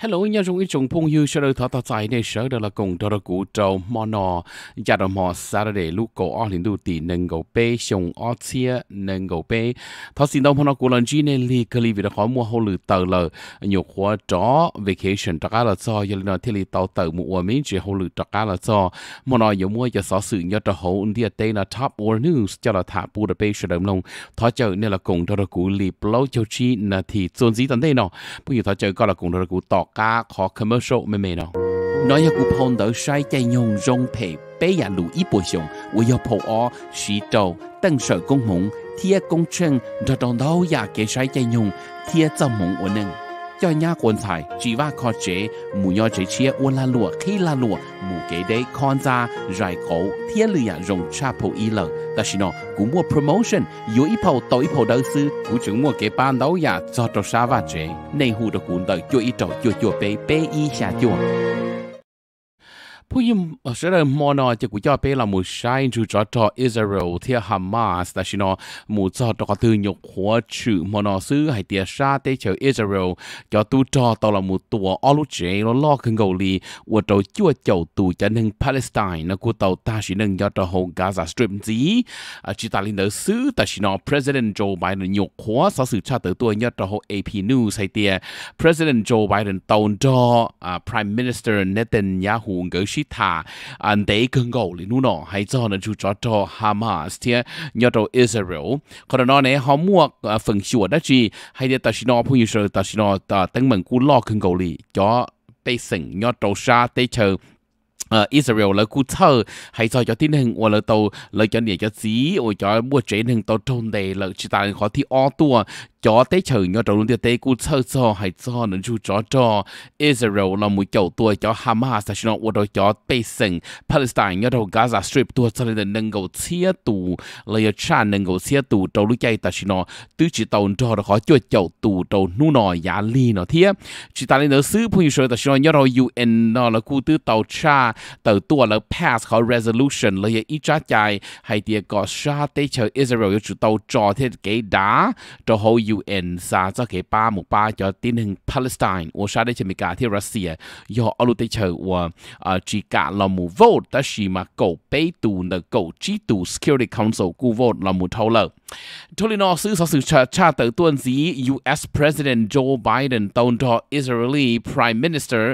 hello nhà chúng ít chúng phong yêu sẽ được thọ tạo tại này sở đó là cùng đó là cụ trâu mò nò gia đồng mò sa ra để lúc cổ ở liền đủ tỷ nâng gấu bê xong ở chia nâng gấu bê thọ xin đâu phong cụ lần chi này li cái li về đó khó mùa hồ lử tờ lờ nhiều khóa chó vacation tất cả là cho giờ là thiên lý tàu tờ mua ở mình chỉ hồ lử tất cả là cho mò nò nhiều mua cho sở sự nhớ cho hồ India đây là top or news cho là thả bù được bê sẽ được lông thọ chờ nên là cùng đó là cụ li blow cho chi là thì chuẩn gì tận đây nọ bây giờ thọ chờ có là cùng đó là cụ tọt 家和 commercial 妹妹咯。那一个碰到衰在用用皮被人路一波上，我要破我许多登水公盟，贴工程，得到老也给衰在用贴造盟我能。cho nhà quân tài, chỉ và có chế mù nhỏ chế chia uôn la lụa khi la lụa mù kế đấy con ra rải cổ thiên lì à rồng cha phụ y lần ta xin nó cú mua promotion yếu ý phụ tối phụ đầu sư cú chứng mua cái ban đầu ya cho cho sa và chế nên hù được cũng đợi cho ý trò cho cho bé bé y xa cho ผู้ยิมเสดมอนอจะกุจ่อเปลามูชายจูจอจออิสราเอลเทียฮามาสแต่ชินอมูจอตกตือยกหัวชื่อมอนอซื้อให้เตียชาเตเชออิสราเอลจอตูจอตอละมูตัวออลุเจลลอคึงเกาหลีอวดเตาจั่วเจ้าตูจะหนึ่งปาเลสไตน์นะกูเตาตาชินึงยอดตโฮกาซาสตริปจีจิตาลินเดอร์ซื้อแต่ชินอ president Joe Biden ยกหัวสสื่อชาเตอตัวยอดตโฮ AP News ให้เตีย president Joe Biden ตอนจอ prime minister Netanyahu เกิด Ờ, chi thả an đấy cơn gầu lý nu nọ hay cho nó chú cho cho Hamas thì nhớ cho Israel còn nó này họ mua phần sửa đó chi hay để ta xin nó phụ Israel ta xin nó ta tăng mình cú lo cơn gầu lý cho tây sừng nhớ cho sa tây chờ Israel là cú hay cho cho tin hình và là tàu là cho nhẹ cho dí và cho mua chế hình tàu trôn đề là chỉ ta có thi o tua cho tế chờ nhỏ đầu tiên tế cú sơ sơ hay cho nên chú cho cho Israel là một chầu tuổi cho Hamas là chúng nó cho bê sinh Palestine nhỏ đầu Gaza Strip tuổi cho nên nâng cao chia tù lấy cha nâng cao chia tù đầu lúc chạy ta chúng nó tứ chỉ tàu cho nó khó cho chầu tù đầu nu nọ giá li nó thiếp chỉ ta nên nó xứ phu sơ ta chúng nó nhỏ đầu UN nó là cú tứ tàu cha tàu tua là pass khỏi resolution lấy ý ít cha chạy hay tiệt có sa tế chờ Israel yếu chú tàu cho thế cái đá cho hậu UN สาจะเขป้าหมู่ป้าจะตีหนึ่งปาเลสไตน์ว่าชาได้ชมิกาที่รัสเซียยออลุเตเชอว่าจีกาลมูโวตแต่ชีมาโกเปตูนเดโกจีตู Security Council กูโวตลมูเท่าเลยโทลินอซื้อสสื่อชาชาเติร์ต้วนสี U.S. President Joe Biden ตอนทออสราเอลี Prime Minister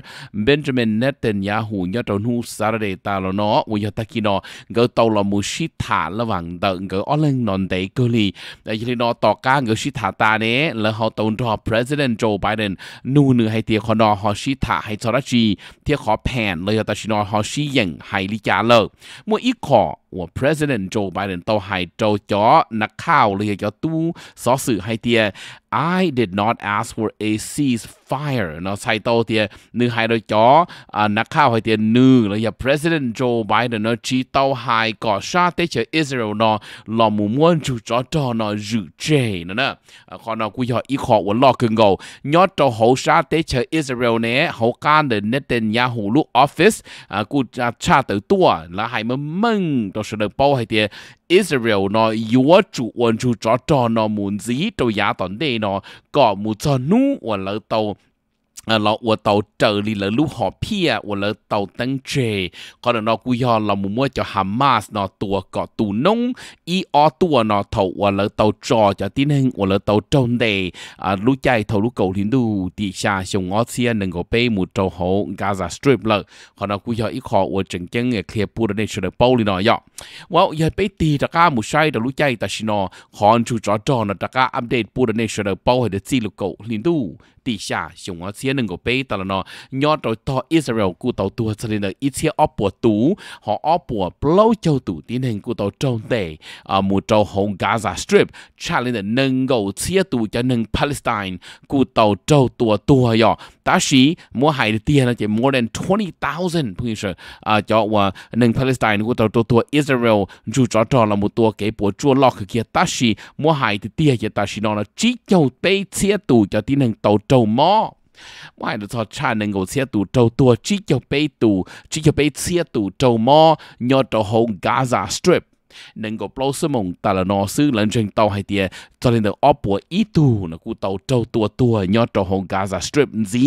Benjamin Netanyahu ยอดนูซารเดตาลนอวยตะกินอเกอตอลมูชิฐาระหว่างเดิงเกออเลงนอนเดกอลีแต่ยลินอต่อก้ารเกดชิฐาตาเนแล้วเขาตอนทอ President Joe Biden นูเนือให้เตียคอนอฮอชิฐาให้ารจีเทียขอแผ่นเลยตาชินอฮอชิยังห้ลิจาเลิกมื่ออีกขอว่า President Joe Biden ต่อห้โจจอนักข่าวเลยก็ตู้สอสื่อให้เตีย I did not ask for a fire เนาะใส่โตเตียนึงไฮโดยจออ่านักข่าวไฮเตียนึงแล้วอย่า president Joe Biden เนาะจีโตไฮก่อชาติเชอิสราเอลเนาะหลอมมุมวนจูจอจอเนาะยูเจเนาะนะขอเนาะกูยออีขอวันลอกึงเกายอดจอหชาติเชอิสราเอลเนี่ยเฮาการเดเนเตนยาฮูลูออฟฟิศอ่ากูจะชาติตัวแล้วไฮมันมึงตัวเสนอเป้าไฮเตีย Israel เนาะยัวจุวนจูจอจอเนาะมุนซีตัวยาตอนเดเนาะก่อมูจอนูวันเลอโต à lo của tàu trở đi là lúc họ pia của là tàu tăng trề còn là nó cú họ là mua mua cho Hamas nó tua có tù nông y o tua nó thầu của là tàu trò cho tin hình của là tàu trôn đề à lúc chạy thầu lúc cầu thiên đu thì xa sông ngó xia nâng có bê một trâu hậu Gaza Strip lợ còn nó cú họ ít họ của trần chân nghe kia pu đã nên được bao đi nó yo wow giờ bê tì đặc ca một sai đó lúc chạy ta xin nó còn chú trò trò nó đặc ca update pu đã nên được bao hay được gì lúc cầu thiên đu thì xa sông ngó xia nên đừng có bê ta là nhỏ rồi to Israel cụ tàu tua cho nên là ít xe óp bùa tú họ óp bùa blow châu tủ Tín hành cụ tàu trâu tệ ở một châu hồng Gaza Strip cho lên là nâng gầu xe tủ cho nâng Palestine cụ tàu trâu tua tua nhỏ ta sĩ mua hải tiền là chỉ more than 20,000 phương À, cho nâng Palestine cụ tàu trâu tua Israel dù cho cho là một tua cái bùa chua lọ kia ta sĩ mua hải tiền chỉ ta sĩ nó là chỉ châu tây xe tủ cho tín hành tàu trâu mò ngoài là cho cha nên ngồi xe tù trâu tua chỉ cho bé tù chỉ cho bé xe tù trâu mò nhờ trâu hồn Gaza Strip 能够保守梦达了那是人群到海的，昨天的阿婆一度那股到周多多，要到红 Gaza Strip 子，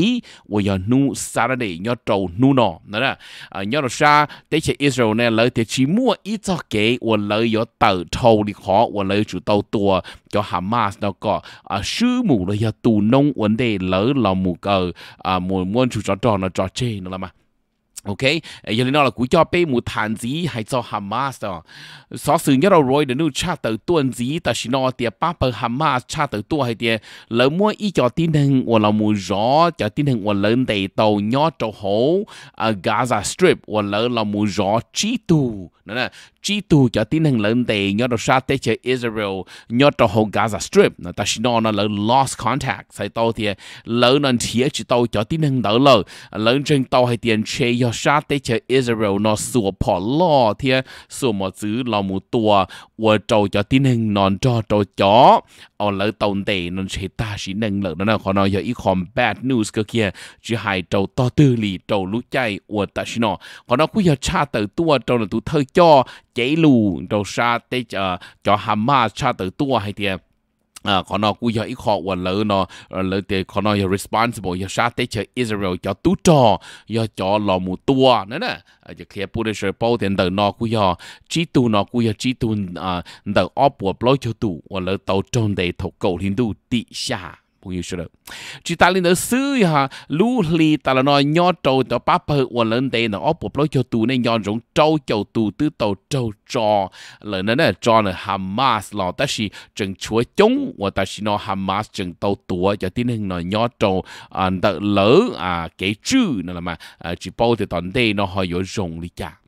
我要努 Saturday 要到努喏，那啦啊，要到啥？这些 Israel 呢，来的期末一早给我来要到头的好，我来就到多叫 Hamas 那个啊，数目了要多弄问题，来老母个啊，我我就找到那找这，你知道吗？OK，有啲攞嚟估咗俾冇彈子係做 Hamas 所算一路 Roy 嘅 new chart 到段子，但是攞啲巴布 Hamas chart 到多係啲，老妹依就啲人我老冇咗，就啲人我兩地到 nhỏ 就好，啊 Gaza Strip 我老老冇咗知道，嗱嗱。chỉ tu cho tin hằng lớn tệ nhớ đồ sát tế chế Israel nhớ đồ hồ Gaza Strip nó ta chỉ nó là lost contact sai tàu thì lớn nên thiệt chỉ tàu cho tin hằng đỡ lờ lớn trên tàu hay tiền chơi nhớ sát tế chế Israel nó sửa bỏ lo thì sửa một chữ là một tua và trâu cho tin hằng non cho trâu chó ở lớn tàu tệ nên chế ta chỉ năng lỡ nó còn nói giờ ít còn bad news cơ kia chỉ hai trâu to tư lì trâu lũ chạy và ta chỉ nói còn nó cứ giờ cha tử tua trâu là tu thơ cho chế lù đầu sa tê ờ, cho Hamas cha tử tua hay tiền à còn nó cũng giờ ít khó và lỡ nó ờ, lỡ thì còn nó giờ responsible giờ sát tới cho Israel cho tú trò giờ cho lò mù tua nữa nè ờ, giờ kia bùn sẽ bao tiền đầu nó cũng giờ chỉ tu nó cũng giờ chỉ tu à đầu ốp và bao cho tu và lỡ tàu trôn đầy thổ cầu hindu tị xa 朋友说了，就打领导手一下，努力打了那鸟州的把朋友人的呢，我不不就读那鸟中州就读读到州州，了呢呢州呢哈马斯了，但是正确中我但是呢哈马斯正到多，就听那那鸟州啊的楼啊给住，那了嘛，呃，就包的当地呢还有容力呀。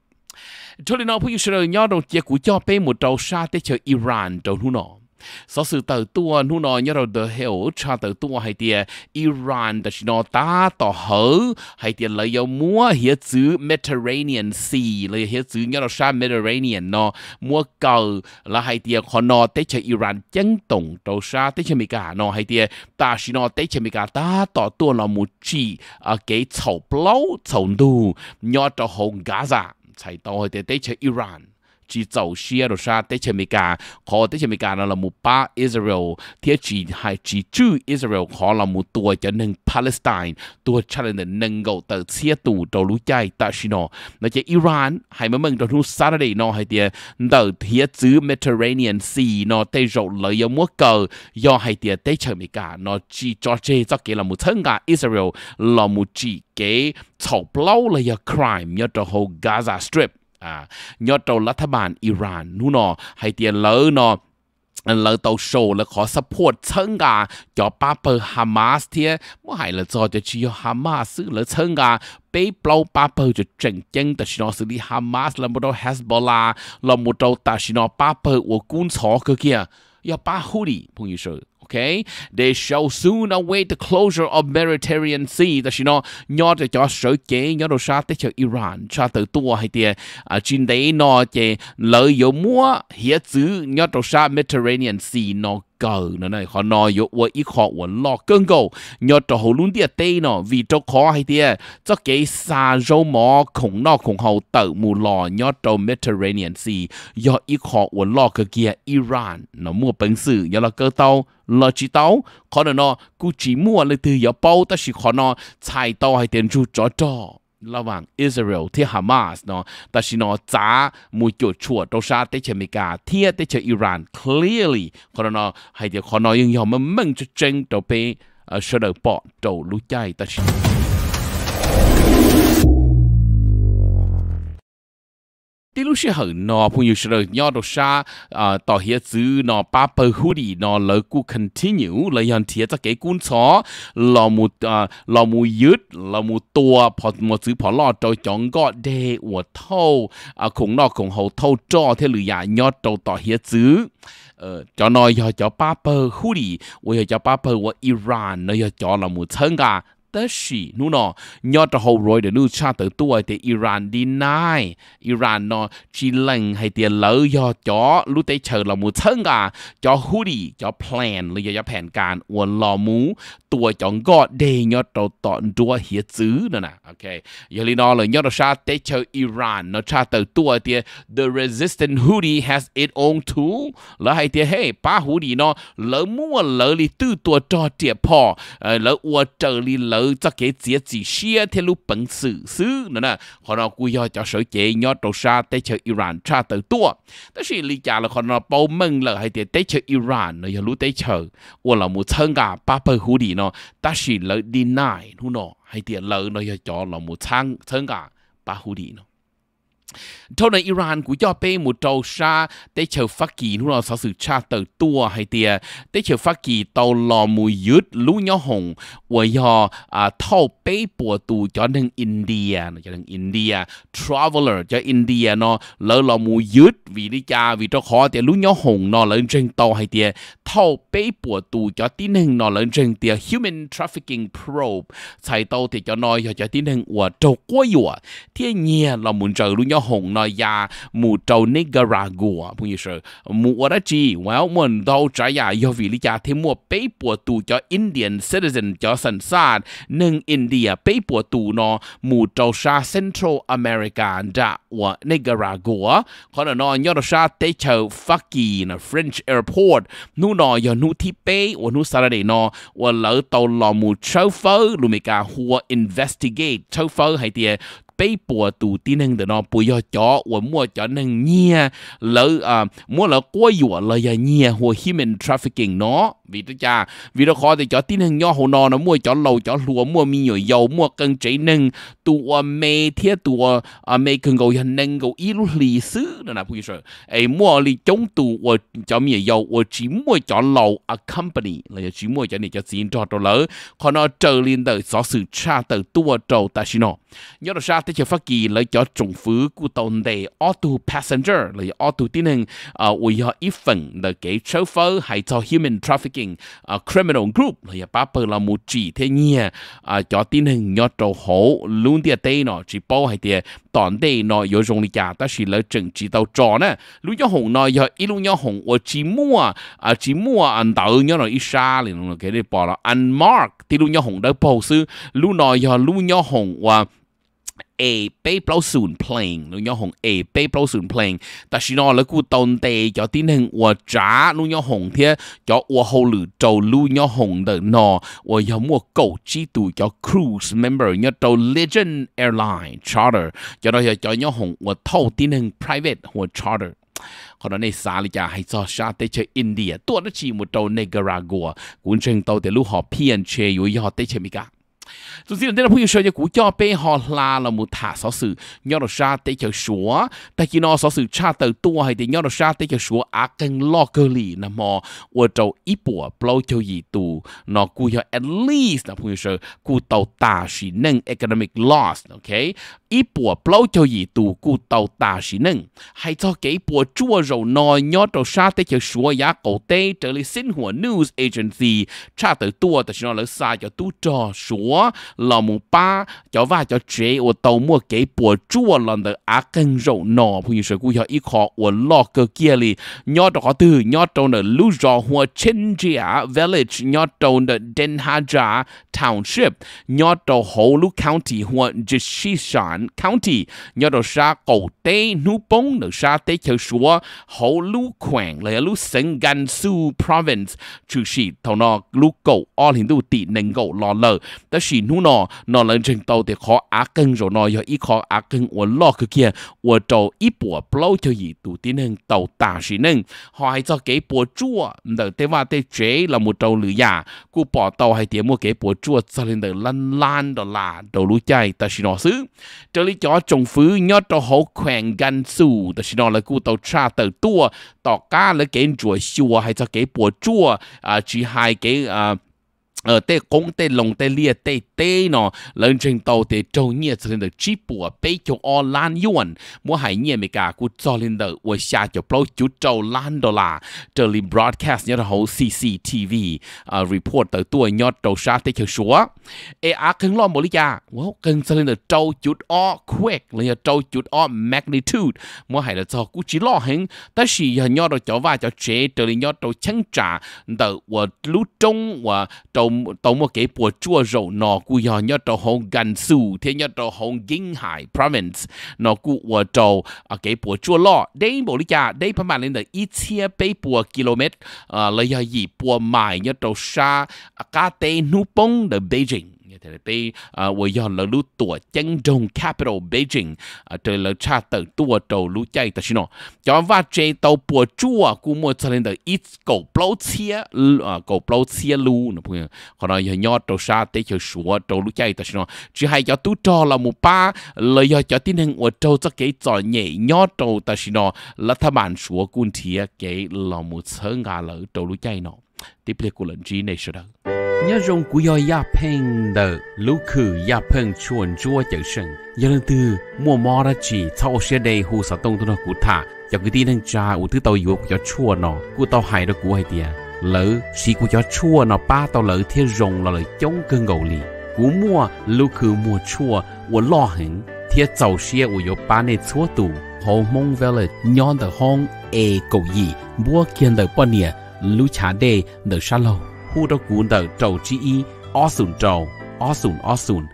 cho nên nó phải sửa nhau đầu chia của cho bé một đầu xa tới chờ Iran đầu lúc nào so sự tự tua nu nó nhớ rồi đỡ hiểu cha tự tua hay tiền Iran đã chỉ nó ta tỏ hở hay tiền lấy dầu mua hiệp chữ Mediterranean Sea lấy hiệp chữ nhớ rồi sa Mediterranean nó mua cầu là hay tiền họ nó tới chơi Iran chân tổng đầu sa tới chơi Mỹ cả nó hay tiền ta chỉ nó tới chơi Mỹ cả ta tỏ tua là một chi à cái chậu plau chậu đu nhớ cho hồng Gaza chạy tàu hay tiền tới chơi Iran chỉ dầu xia rồi sa tới chơi Mỹ khó tới chơi Mỹ nó là một ba Israel thì chỉ hai chỉ chư Israel khó là một tuổi cho nên Palestine tuổi cho nên nâng gầu tới xia tù đầu lũ chạy ta xin nó nó chơi Iran hay mấy mình đầu lũ Saturday nọ, hay tiền đầu thì chữ Mediterranean Sea nọ, tới rộ lấy yếu mua cờ do hay tiền tới chơi Mỹ nó chỉ cho chơi cho cái là một thân cả Israel là một chỉ cái thầu lâu là crime nhớ cho hồ Gaza Strip à nhờ trâu รัฐบาลอิหร่านนู่นอให้เตียนเลอนอเราตัวโชว์แล้วขอสปอร์ตเชิงกาจอป้าเปอร์ฮามาสเทียไม่ให้เราจอจะชี้ฮามาสซื้อแล้วเชิงกาไปเปล่าป้าเปอร์จะเจ๋งเจ๋งแต่ชินอสิลีฮามาสแล้วมุดเอาเฮสบอลาแล้วมุดเอาแต่ชินอป้าเปอร์อวกุนสอเกี่ยอย่าป้าฮูดีพงศ์ยูเชอร์ okay? They shall soon await the closure of Mediterranean Sea. Đó là nhỏ để cho sở kế nhỏ đồ sát tới cho Iran, cho tới tua hay tiền à trên đấy nó chỉ lợi dụng mua hiện chữ nhỏ đồ sát Mediterranean Sea nó cờ nữa này họ nói yo wo ít họ wo lo cơn cầu nhờ cho hồ luôn tiệt tê nó vì cho khó hay tiệt cho cái xa rô mỏ khủng nó khủng hậu tự mù lò nhờ cho Mediterranean Sea yo ít họ wo lo cái kia Iran nó mua bánh sự yo là cơ tàu là chỉ tàu khó nó nó cứ chỉ mua lấy từ yo bao ta chỉ khó nó chạy tàu hay tiền ru cho cho ระหว่างอิสราเอลที่ฮามาสเนาะแต่ชินอจ้ามยจุดชวดัวชาติเชมิกาเทียติเชอิรัน clearly คนนอให้เดี๋ยวคนนอยังยอมมันมึงจะเจงตัวไปเสนอปอตัวรู้ใจแต่ tí lúc sẽ hở nó phụ nhiều sự nhỏ đồ xa à tỏ hiện chữ nó ba bờ hú đi nó lỡ continue là hiện thiệt cho cái cuốn chó là một à là yết là một tua phò một chữ phò lo cho chọn gọ đề của thâu à cũng nó cũng hậu thâu cho thế lử nhà nhỏ đầu tỏ hiện chữ ờ cho nó cho ba bờ hú đi cho ba bờ của Iran nó cho là một thân cả tới xỉ nu nó nhớ cho hậu rồi để lưu cha tới tuổi để Iran đi nai Iran nó chỉ lệnh hay tiền lỡ do chó lúc tới chờ là một thân à cho hoodie cho plan lưu cho plan can uốn lò mú tuổi cho gọt để nhớ cho tọn đua hiết dữ nữa nè ok giờ lý nó là nhớ cho cha tới chờ Iran nó cha tới tuổi thì the resistant hoodie has its own tool là hay tiền hey pa hoodie nó lỡ mua lỡ lý tư tuổi cho tiệp pò lỡ uốn chờ lý lỡ tớ cho cái chia chỉ xia theo lúc bằng sự xứ nữa nè họ nó cú yo cho sở chế nhớ đồ xa tế chờ Iran cha tới tua tất nhiên lý giải là họ nó bao mừng là hay tế chờ Iran nó giờ lúc tế chờ ủa là một thân cả ba bờ hú đi nó tất nhiên là deny nó hay tế lỡ nó giờ cho là một thân thân cả ba hủ đi nó thâu này Iran của cho pe một trâu sa tế chờ cha tờ tua hay tia tàu lò mùi yết lũ nhỏ hồng và do à thâu pe bùa tù cho nên India cho nên India traveler cho India nó lò mùi yết vì đi cha khó tia lũ nhỏ hồng nó lỡ trên tàu hay tia thâu bùa tù cho tin hình nó lỡ trên tia human trafficking probe chạy tàu thì cho nó cho tin hình và trâu quá thiên nhiên là muốn chờ lũ nhỏ 要红了呀，木州那个拉古啊，朋友说，木我的鸡，我要问到这呀，要为了家庭莫被迫度叫 Indian citizen 叫生产，能 India 被迫度呢，木州沙 Central America 的我那个拉古，可能呢要到沙地球 fucking French airport，努呢要努提杯，我努啥的呢，我老到老木 châu 佛，卢米加或 investigate châu 佛还的。被迫度的那的呢，不要教我莫教那念，了啊，莫了过药了呀念或 human trafficking 呢。vì tôi cha vì đó khó thì cho tin hàng nho hồ nò nó mua cho lầu cho lúa mua mi nhồi dầu mua cần chế nâng tua mê thiết tụ à, mê cần gầu hình nâng gầu ý lúc lì xứ đó là bây giờ ấy mua lì chống tụ cho mi dầu và chỉ mua cho lầu a à, company là chỉ mua cho này cho xin cho tôi lỡ còn nó trở lên tới sở sự cha tới tua trâu ta xin nó nhớ được sao thế cho phát kỳ lấy cho trùng phứ của tàu đề auto passenger là auto tin hình ở à, ủy họ ít phần là cái chauffeur hay cho human trafficking chính uh, ờ, criminal group là ba bờ là một chỉ thế nhia uh, ờ, cho tin hình nhớ trâu hổ luôn tiệt tây nó chỉ bao hay tiệt toàn tây nó yếu dùng lý giả ta chỉ lỡ chừng chỉ tàu trò nè lúc ờ, nhớ hồng nó giờ ít lúc nhớ hồng ở chỉ mua à chỉ mua anh tàu nhớ nó ít xa liền nó cái này bỏ là unmarked thì lúc nhớ hồng đã bao sư lúc nó giờ lúc nhớ hồng và uh, A bay bao soon playing nu nhỏ hồng A bay bao soon playing ta xin nó là cú tồn tại cho tiến hành của trả nu nhỏ hồng thế cho của hậu lử trâu lu nhỏ hồng đỡ nó của nhóm mua cầu chi tụ cho cruise member nhỏ trâu Legend Airline charter cho nó cho nhỏ hồng của thâu tiến hành private của charter คนในสาลิกาให้ซอชาเตเชอินเดียตัวนั้นชีมุโตเนการากัวกุนเชิงโตเตลูหอเพียนเชยุยหอเตเชมิกา tu sĩ đến phụ sơ cho cú cho bé họ là là một thả sở nhớ được ra tới chờ sủa tại khi nó sở sự cha hay thì nhớ được ra tới chờ sủa à cần lo cơ lì nằm mò ở trâu ít bùa nó cú cho at least là phụ sơ cú tàu tà chỉ nâng economic loss ok ít bùa bao cho gì tu cú tàu tà chỉ nâng cho cái bùa chua rồi nó nhớ được ra tới chờ sủa giá cổ trở lại sinh hoạt news agency cha từ tua tại nó lỡ sai cho tu trò sủa 老母爸叫娃叫姐，我到末给博主我让的阿根肉孬，朋友说古要一靠我老个家里，鸟到好头，鸟到那路上或亲戚啊，village 鸟到那 den ha ja township，鸟到好路 county 或 decision county，鸟到啥狗爹努崩的啥爹就说好路款来路省甘肃 province，就是头那路狗二零度地能够落了，但是。nu nó nó lên trên tàu thì khó á cân rồi nó giờ ít khó á cân của lo cái kia của tàu ít bùa bao cho gì tụ tin nên tàu ta gì nên họ hay cho cái bùa chua đỡ thế mà thế chế là một tàu lửa giả cụ bỏ tàu hay tiếng mua cái bùa chua cho nên đỡ lăn lăn đó là đầu lũ chạy ta chỉ nó xứ trở lý cho trồng phứ nhớ cho hậu khỏe gan su ta chỉ nó là cụ tàu cha tờ tua tàu cá là cái chuột chua hay cho cái bùa chua à chỉ hai cái à uh, 呃，对公对龙对猎对对呢，人群到对周年之类的直播，被就二烂用，我还念没噶，我早领的我下就不就找烂的啦。这里 broadcast 要的好 CCTV 啊，report 的多要找啥对就说，哎啊，跟老莫里呀，我跟这里的找就二 quick，人家找就二 magnitude，我还得找估计老很，但是要要到叫话叫这这里要到清查的我路中我找。tổng tổng một cái bộ chua rổ nó cú yo nhớ trò hồng gần su thế nhớ trò hồng kinh hải province nó cú ở trò cái bộ chua lọ, đây bộ lý cha đây phải mà lên được ít chia bảy bộ km là do gì bộ mài nhớ trò xa à, cá tê nu bông the Beijing như thế bị wo yon là lu tua chân dong capital beijing à, trời là cha tự tua trâu lu chạy ta nó cho va chế tàu bùa chua cú mua cho lên tờ ít cổ plau chia à, cổ plau chia lu nó bây còn nói nhỏ trâu sa tế cho sủa trâu lu chạy ta nó chỉ hay cho tu trò là một ba lời do cho tin hình của trâu cho cái trò nhẹ nhỏ trâu ta xino là thà bản sủa cún thia cái là một sơ ngà lỡ trâu lu chạy nó tiếp theo của lần chi này sau được nhớ rong của yo ya peng đờ lũ khử ya peng chuan chua chở sừng giờ lần từ mua mò ra chỉ sau xe đây hồ sa tông tôi nó cụ thả giờ cái tin đang cha u thứ tàu yếu của chua nó cú tàu hải đó cú hay tiệt lỡ xí của chua nó ba tàu lỡ thiên rong là lỡ chống cơn gầu lì cú mua lũ khử mua chua u lo hứng thiên tàu xe u yếu ba này chua tù hồ mong về là nhon the hong e cầu gì mua kiên the bao nè lũ chả đê the lâu hu do gu nợ trầu chi y o sùn trầu o sùn o sùn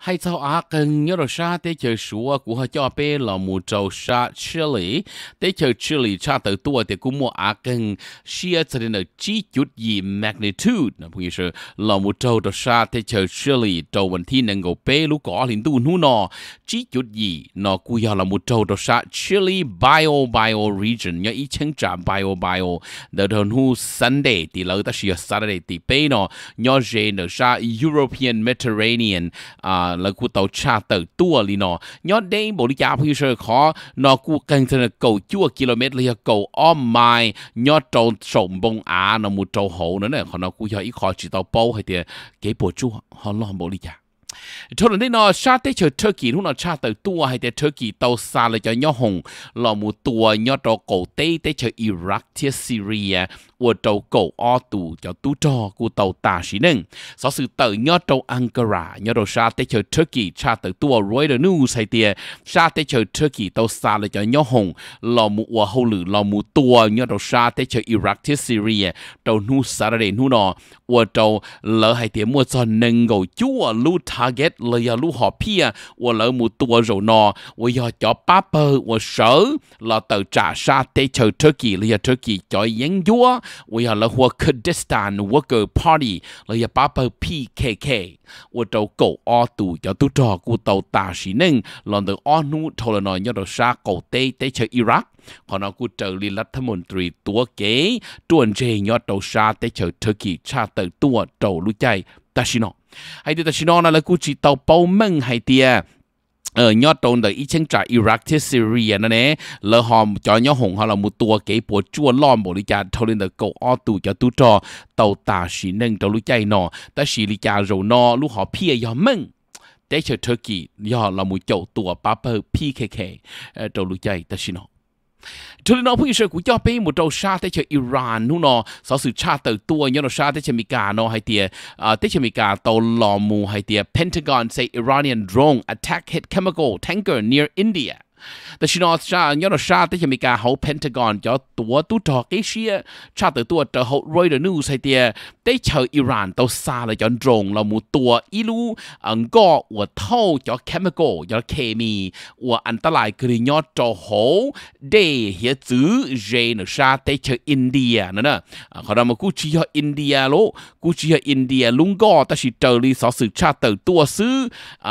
hay tao á cần nhớ rồi sa tế chờ sủa của họ cho bé là một trâu sa chili tế chờ chili cha tự tua thì cũng mua á cần xia cho nên là chỉ chút gì magnitude nó bây giờ là một trâu đó sa tế chờ chili trâu vấn thi nên gầu bé lúc có liền tu nu nó chỉ chút gì nó cũng là một trâu đó sa chili bio bio region nhớ ý chân trả bio bio đó đó nu Sunday thì lâu ta xia Saturday thì bé nó nhớ về nó sa European Mediterranean à 啊，那股到差到多里喏，要得不的家伙是靠那股跟着狗九 km 要狗二迈，要走手蹦啊，那么走好呢呢，可能股要一靠知道包还得给不住，好了不的家。cho nên nó sát tới chơi Turkey lúc nó sát tới tua hay tới Turkey tàu xa là cho nhau hồng là một tua nhau cho cổ tế tới chơi Iraq tới Syria của tàu cổ o tù cho tú cho của tàu ta chỉ nâng So sự tới nhau tàu Ankara nhau tàu sát tới chơi Turkey sát tới tua rồi Reuters nu hay tới sát tới chơi Turkey tàu xa là cho nhau hồng là một ua hậu lử là một tua nhau tàu sát tới chơi Iraq tới Syria tàu nu Saturday nu nó 我做了海点么子能够叫我录 target 了要录好片，我了么多肉呢？我要叫爸爸我手了到炸沙地球 Turkey 了要 Turkey 叫英语，我要了和 Kurdistan 我个 party 了要爸爸 PKK，我做狗阿杜要杜做古到大使能，了到阿努头了呢要到沙狗地地球 Iraq。ขอนกูเจอลีรัฐมนตรีตัวเก๋ตัวเจยอดเตชาเตเจอเธอกีชาเตอตัวเตลรู้ใจตาชินอไอเดีตาชินอนั่นละกูจีเตาเป้ามึงงห้เตียเออยอดตรงเดอีเชงจากอิรักที่ซีเรียนั่นเองเลอหอมจอยอหงเขาเรามูตัวเก๋ปวดจ้วนล้อมบริจาคเท่าเรนเดกออตูจะตูจอเตาตาสีนึงเตารู้ใจนอแต่สีลิจาโรนอลูกหอเพียยอมมึงแต่เชอเทอกียอดเรามูเจ้าตัวปั๊บเพอร์พี่เคเคเตารู้ใจแต่ชินอ cho nên nó phải của cho bé thế chơi Iran nu nó sau sự cha từ tua nhớ nó sa thế chơi Mỹ nó hay tiề à thế chơi Mỹ Pentagon say Iranian drone attack hit chemical tanker near India แต่ชินอชาย้อนชาที่จะมีการเขาเพนทากอนจะตัวตู้ทอกิเชียชาตัวตัวจะเขารอยเดนูใส่เตียได้เชออิหร่านตัวซาเลยจอนตรงเราหมูตัวอีลูอังก็อวดเท่าจะเคมีโกจะเคมีอวดอันตรายกรียอดจะเขาเดเฮียจื้อเจนชาได้เชออินเดียนั่นน่ะเขาเรามากูชี้อินเดียโลกูชี้อินเดียลุงก็แต่ชิเจอรีสอสืบชาตัวตัวซื้อ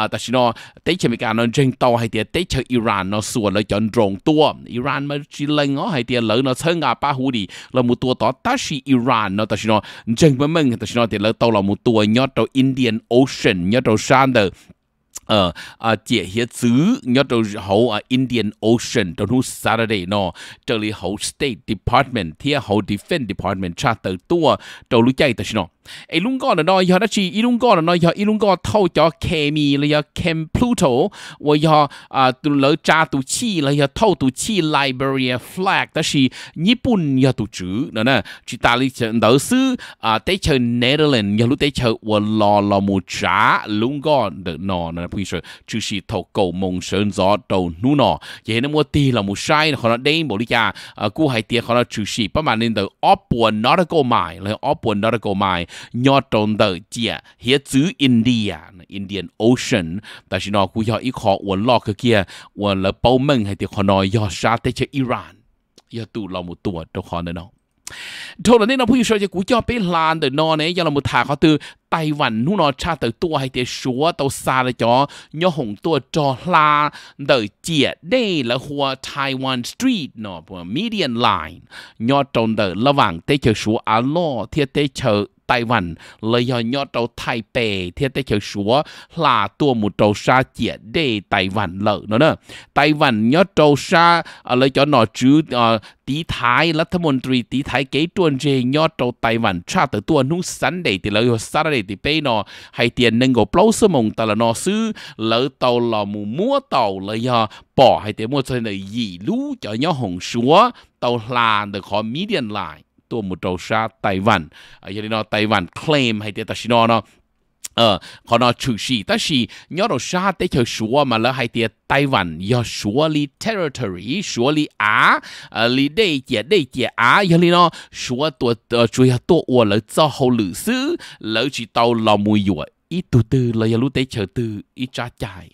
แต่ชินอได้เชอมีการนอนเจงโตให้เตียได้เชออิหร่าน nó xua là chọn rộng tua Iran mà chỉ lên nó hay tiền lỡ nó thân à ba hủ đi là một tua đó ta chỉ Iran nó ta chỉ nó chẳng mà mình ta chỉ nó tiền lỡ tàu là một tua nhớ tàu Indian Ocean nhớ tàu xứ nhớ tàu tàu tàu Indian Ocean Saturday State Department, Department Defense Sander เออเออเจี๋ยเฮียซื้อยอดเขาอินเดียนโอเชียนตอนนู้ซาร์เดย์เนาะเจอเลยเขาสเตทดีพาร์ตเมนต์เที่ยเขาดิฟเฟนต์ดีพาร์ตเมนต์ชาติตัวตัวรู้ใจแต่ชิโนาะไอ้ลุงก็เนาะยอดัชีอีลุงก็เนาะยออีลุงก็เท่าจอเคมีเลยยอเคมพลูโตว่ายออ่าตุเลจาตุชีเลยยอเท่าตุชีไลเบรียฟลกแต่ชีญี่ปุ่นยอตุจือเนาะนะจิตาลิเดอซื้ออ่าเตเชอร์เนเธอร์แลนด์ยอลุเตเชอร์วอลลอลอมูจ้าลุงก็เดนอนะพี่เชอชื่อชีเท่าเก่ามงเชิญจอเต่านู่นอเห็นมัวตีละมูใช่เขาเนาะเด้งบริกาอ่ากู้ไฮเตียเขาเนาะชื่อชีประมาณนึงเดอออปปวนนอร์โกไมเลยออปปวนนอร์โกไม nhỏ trộn tờ chia hiế chữ India Indian Ocean tại sao nó cũng do ít khó uốn lo cái kia uốn là bao mừng hay thì khó nói do sa tới cho Iran do tụ lo một tuổi đâu khó nữa nó thôi là nên nó phải soi cho cú cho bé lan từ nó này do là một thà khó từ Taiwan Văn nó nó cha từ tua hay thì số tàu xa là cho nhớ hồng tua cho đây là hoa Taiwan Street nó median line nhớ trong đời là vàng tế chờ alo thiết tế chờ Đài Loan là do nhỏ trâu Thái Bệ thì là tua một trâu sa chỉ để Đài Loan nữa nè Đài Loan nhỏ trâu sa là cho à, tí thái là thâm môn tí thái kế tuần dê nhỏ trâu Đài cha tới tua nung sắn để thì lợi sa để thì bê hay tiền nâng gồ plâu sơ mông là nó sư lỡ tàu là mù mua tàu là do bỏ hay tiền mua cho nên là dì lú cho nhỏ hồng súa tàu là được họ mỹ điện lại ตัวมุโตชาไต้หวันยันนอไต้หวันเคลมให้เตตาชินอเนาะเออขอนอชูชีตาชียอดชาเตเชชัวมาแล้วให้เตียไต้หวันยอชัวลี territory ชัวลีอาเออลีได้เจียได้เจียอาอย่างนี้เนาะชัวตัวเออชัวยาตัวอ้วนแล้วเจ้าหูหรือซื้อแล้วชีเตาลอมุยหยวยอีตัวตือเลยรู้เตเชตืออีจ้าจ่าย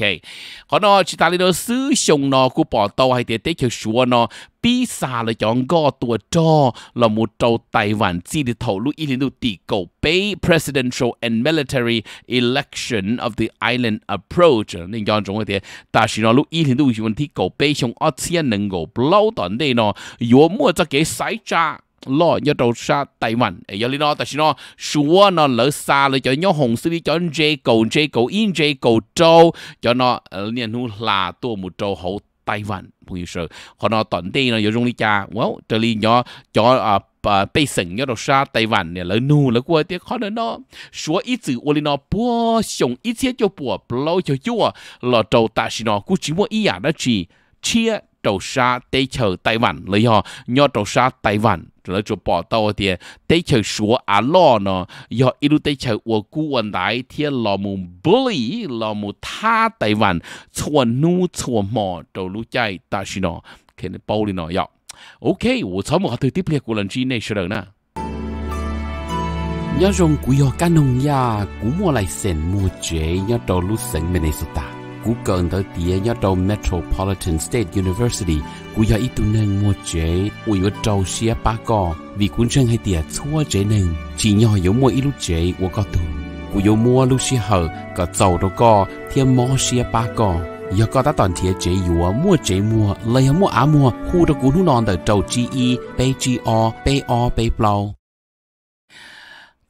OK，可能其他你都使用咯，古寶刀係啲啲條樹咯，比賽嚟講個多咗，落冇做台灣自己投入一年到第九杯 presidential and military election of the island approach approach，你講中嗰啲，但係呢，六一年到二月第九杯上二千能夠撈到你咯，有冇得嘅細價？lo nhớ trâu sa tài mạnh do lý nó tại nó xua nó lỡ xa lỡ cho nhau hồng xử lý cho dây cầu dây cầu in dây cầu trâu cho nó ờ, liền nu là tua một trâu hậu tài mạnh bây giờ họ nó tận đây nó do dung lý cha wow trở lý nhớ cho à ờ, à ờ, bây sừng nhớ đầu sa tài lỡ nu lỡ qua tiếc khó nữa nó xua ít chữ ô lý nó bùa xong ít chiếc cho bùa lâu cho chua lỡ trâu ta xin nó cũng chỉ mua ý à đó chỉ chia trâu sa tế chờ Taiwan Văn lý do do trâu sa Taiwan Văn rồi chỗ bỏ tàu thì tế chờ số Á lo nó do ít tế chờ của cú quân đại thì lo mù bully lo mù tha Taiwan Văn chuẩn nu chuẩn mò trâu lũ chạy ta xin nó khi nó bao đi nó dọ ok 我操我对这边古人之内是人呢。要用古药干农呀，古莫来神木绝，要到路神门内是打。cú cần tới tía nhớ trâu Metropolitan State University cú giờ ít tu nên mua chế ui ở trâu xia ba co vì cuốn chân hay tía chua chế nên chỉ nhỏ yếu mua ít lúc chế của có tu cú yếu mua lúc xia hở có dầu đâu co thiên mò xia ba co giờ có tá toàn thiệt chế yếu mua chế mua lấy mua á mua khu đó cú nu non tới trâu chi y bê chi o bê o bê plau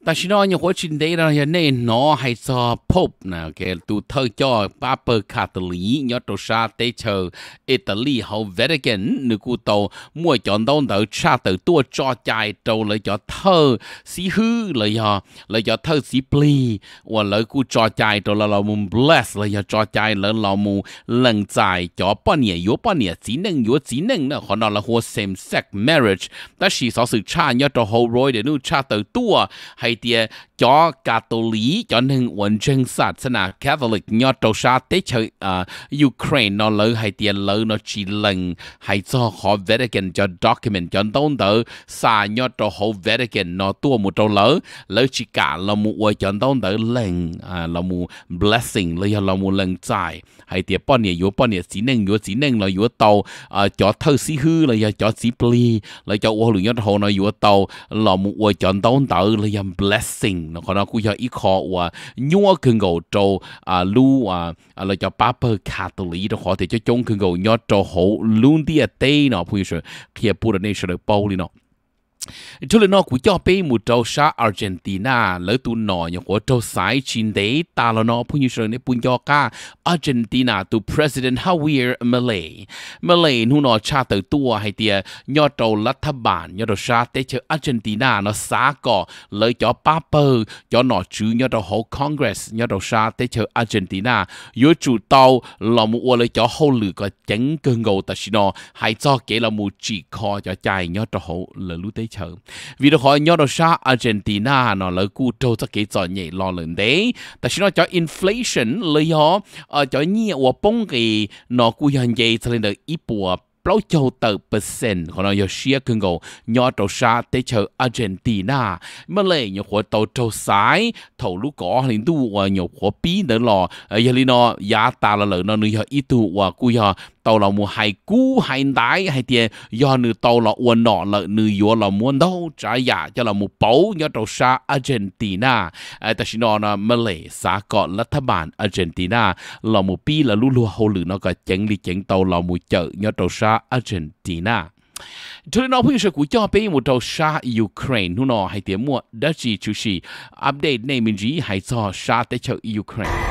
但是呢，你火起来了，也那那还是 pop 呢？给都特叫巴布卡特里，要到啥地球？意大利和 Vatican，你古到莫讲到到啥到多抓在到了叫特西呼了呀，了叫特西 ple，我了古抓在到了老母 bless 了呀，抓在了老母能在叫半年有半年只能有只能呢，可能了和 same sex marriage，但是少数差要到后来的你差到多还。เตียจอกาตอลีจอหนึ่งวันเชิงศาสนาแคทอลิกยอดโตชาเตชอ่ายูเครนนอเลยไฮเตียเลยนอจีลังไฮจอขอเวติกันจอด็อกิเมนจอนต้นเตอสายอดโตโฮเวติกันนอตัวมูโตเลยเลยชิกาละมูอวยจอนต้นเตอลังอ่าละมู blessing เลยละมูลังใจไฮเตียป้อนเนี่ยอยู่ป้อนเนี่ยสีหนึ่งอยู่สีหนึ่งเลยอยู่เตาอ่าจอเทอสีฮื้อเลยจอสีปลีเลยจออวยหรือยอดโฮนอยู่เตาละมูอวยจอนต้นเตอเลยยำ blessing nó có nó cũng do ý khó và nhua cần trâu à là à, cho papa catholic nó có thể cho chung cần gầu nhua trâu hậu luôn đi ở nó bây giờ khi ở bùa này sẽ được bao đi nó chú lên nó cũng cho bé một trâu sa Argentina lấy tu nọ nhờ của trâu sái chín đế ta lo nó phun như sờ nè phun cho ca Argentina tu President Javier Milei Milei nu nó cha tự tua hay tiề nhờ trâu lát tháp bản nhờ trâu sa tế chợ Argentina nó xá cỏ lấy cho paper cho nó chữ nhờ trâu hậu Congress nhờ trâu sa tế chợ Argentina yếu chủ tàu là một lấy cho hậu lử có chấn cơ ngầu ta xin nó hay cho kể là một chỉ kho cho chạy nhờ trâu hậu lỡ lũ tế chờ vì đó hỏi nhau đó sa Argentina nó là cú trâu cho cái trò nhảy lo lên đấy tại xin nói cho inflation lấy họ ở cho nhiều và bông cái nó cú hiện gì cho nên được ít bùa bao châu tờ percent của nó Yoshia cưng gầu nhỏ trâu sa tế chờ Argentina mà lại nhỏ của tàu trâu sái thầu lũ có hình tu và ờ, nhỏ của bí nữa lò ờ, giờ nó giá ta là lợi nó nữa ít tu và ờ, cú giờ tàu là mua hai cú hai đái hai tiền do nữ tàu là uốn nọ là nữ yếu là muốn đâu trả giả cho là mua bấu nhớ tàu xa Argentina à ta chỉ nói là Malay xã là tháp bản Argentina là mua pi là lulu hậu lử nó có chén đi chén tàu là mua chợ nhớ tàu xa Argentina cho nên nó bây giờ cũng cho bé một đầu xa Ukraine nó hay tiếng mua đã chỉ chú ý update này mình chỉ hay cho xa tới chợ Ukraine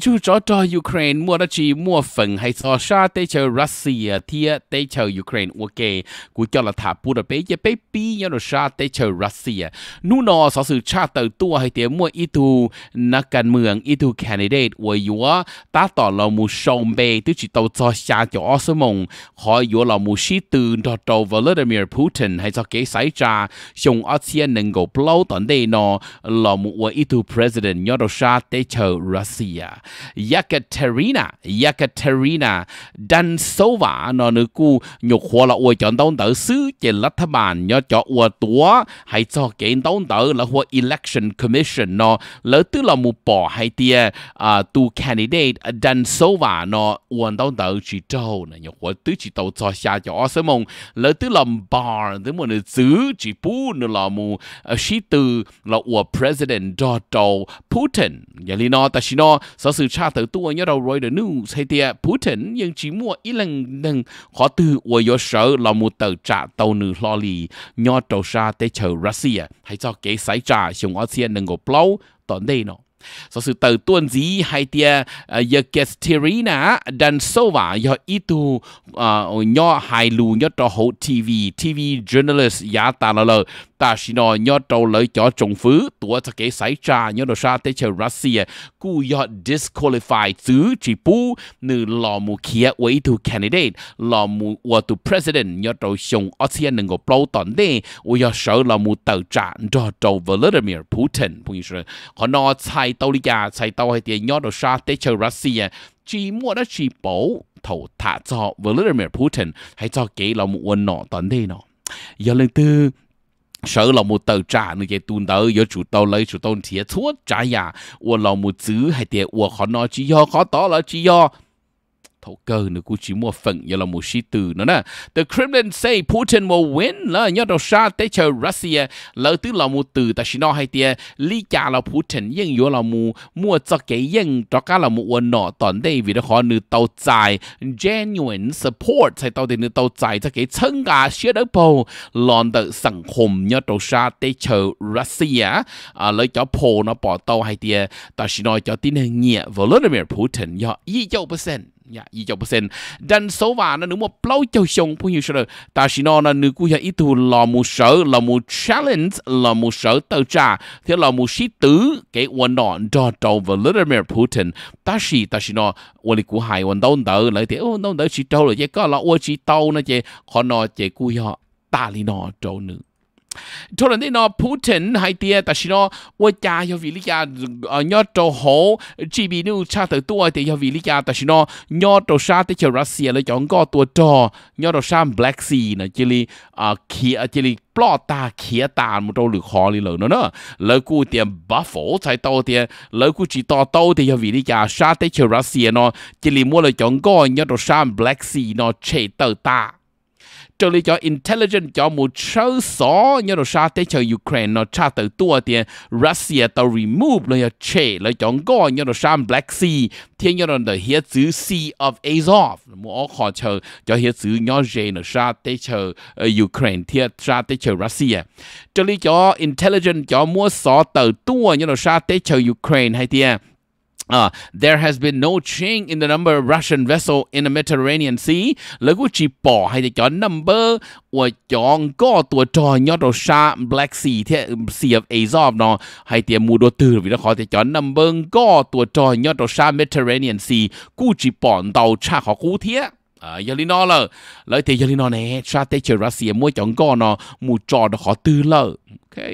chú chó cho Ukraine mua đã chỉ mua phần hay so sa tế chờ Russia thia tế chờ Ukraine ok của cho là thả bu đã bé giờ bé bi nhớ được sa tế chờ Russia nu nó so sự cha tờ tua hay tế mua ít thu na cần mường ít thu candidate của yếu ta tỏ là mù sông bê tức chỉ tàu cho xa cho ớt mông họ yếu là mù sĩ từ đó tàu Vladimir Putin hay cho kế xảy ra xong ớt xiên nâng gầu blow tận đây nó là mu ít thu president nhớ được sa tế chờ Russia Yekaterina Yekaterina Dansova nó nữ cu nhục hoa là uôi chọn tông tử xứ trên lát thà bàn nhớ cho uôi tủa hay cho kiện tông tử là hoa election commission nó lỡ tức là một bỏ hay tia à tu candidate Dansova nó uôi tông tử chỉ trâu nè nhục hoa tứ chỉ tàu cho xa cho sớm mong lỡ tức là bar tức mà nữ xứ chỉ bu nữa là một sĩ từ là uôi president Donald Putin vậy nó ta chỉ nó sau sự tra tới tua nhớ đầu rồi the news hay tiệt Putin nhưng chỉ mua ít lần lần khó từ ủa yo sợ là một tờ trả tàu nữ lo lì nhớ đầu xa tới chờ Russia hay cho cái sái trả xuống ASEAN đừng có plau tận đây nó So sự tự tuân gì hay tia à, Yekaterina dan sova yo itu à, nyo hai lu nyo cho hậu TV TV journalist ya ta lo lo ta xin nó nho trâu lợi cho trồng phứ tua cho cái sải trà nho đồ sa tế chờ Russia cú yo disqualify chứ chỉ pu nữ lò mù kia ủy tu candidate lò mù ủy tu president nho trâu xong ASEAN nâng gộp lâu tòn đê ủy yo sợ lò mù tờ trả cho trâu Vladimir Putin cũng như thế họ nó sai sai già sai tàu hay tiền nhớ đồ sa tế chờ Russia à. chỉ mua đó chỉ bổ thầu thả cho Vladimir Putin hay cho kỹ là một nọ tận thế nọ giờ lần thứ sợ là một tờ trả nữa cái tuần đó giờ chủ tàu lấy chủ tàu thì thuốc trả nhà, ua là một chữ hay tiền ua khó nói chỉ do khó đó là chỉ do thổ cơ nữa cũng chỉ mua phần giờ là một sĩ từ nữa nè the Kremlin say Putin will win là nhớ đầu xa tế chờ Russia lỡ tứ là một từ ta chỉ nói hay tia lý cha là Putin nhưng yếu là một mua cho cái nhưng cho cả là một quân nọ toàn đây vì đó họ nữ tàu dài genuine support sai tàu thì nữ tàu dài cho cái chân gà xia đỡ bầu lòn tự sẵn khủng nhớ đầu xa tế chờ Russia à, lỡ cho Paul nó bỏ tàu hay tia ta chỉ nói cho tin hình nhẹ Vladimir Putin do 29% ya i cho persen dan số và nó nếu mà plau cho xong phu nhiều sợ ta chỉ nó là nếu cứ ít thu là một sợ là một challenge là một sợ tờ trà thế là một sĩ tử cái quan nọ cho trâu Vladimir Putin ta chỉ ta chỉ nó quan lý của hai quan đâu đỡ lại thế ô đâu đỡ chỉ trâu rồi chứ có là ô chỉ tàu nó chứ họ nó chứ cứ họ ta li nó trâu nữa cho nên nó Putin hay tia ta xin nó ôi cha cho vì lý gia ở nhớ trâu hổ chỉ bị nếu cha tới tuổi thì cho vì lý gia ta xin nó nhớ trâu sa tới chờ Russia lấy chọn có tuổi trò nhớ trâu sa Black Sea nè chỉ li à kia chỉ li plot ta kia ta một trâu lửa khó li nữa nữa lỡ cú Buffalo sai tàu tiền lỡ cú chỉ to tàu thì yo vì lý gia sa tới chờ Russia nó chỉ li mua lấy chọn có nhớ trâu sa Black Sea nó chạy tàu ta cho lý cho intelligent cho một châu số nhớ đồ sa tế cho Ukraine nó cha từ tua tiền Russia tàu remove lo che lo cho ngô nhớ đồ sa Black Sea thiên nhớ đồ the here chữ Sea of Azov mua khó chờ cho here chữ nhớ je nó sa tế cho Ukraine thiên sa tế cho Russia cho lý cho intelligent cho mua số tàu tua nhớ đồ sa tế Ukraine hay tiền Uh, there has been no change in the number of Russian vessels in the Mediterranean Sea. Lấy của chỉ bỏ chọn number của chọn có tuổi trò nhỏ đồ xa Black Sea thế Sea of Azov nó hay thì mua đồ từ vì nó khó thì chọn number có tuổi trò nhỏ đồ xa Mediterranean Sea. Cú chỉ tàu cha khó cú thiết ờ giờ lý nó lờ lợi thì giờ lý nó nè cha tê chờ Russia mua chọn gò nó mua trò đó khó tư lờ ok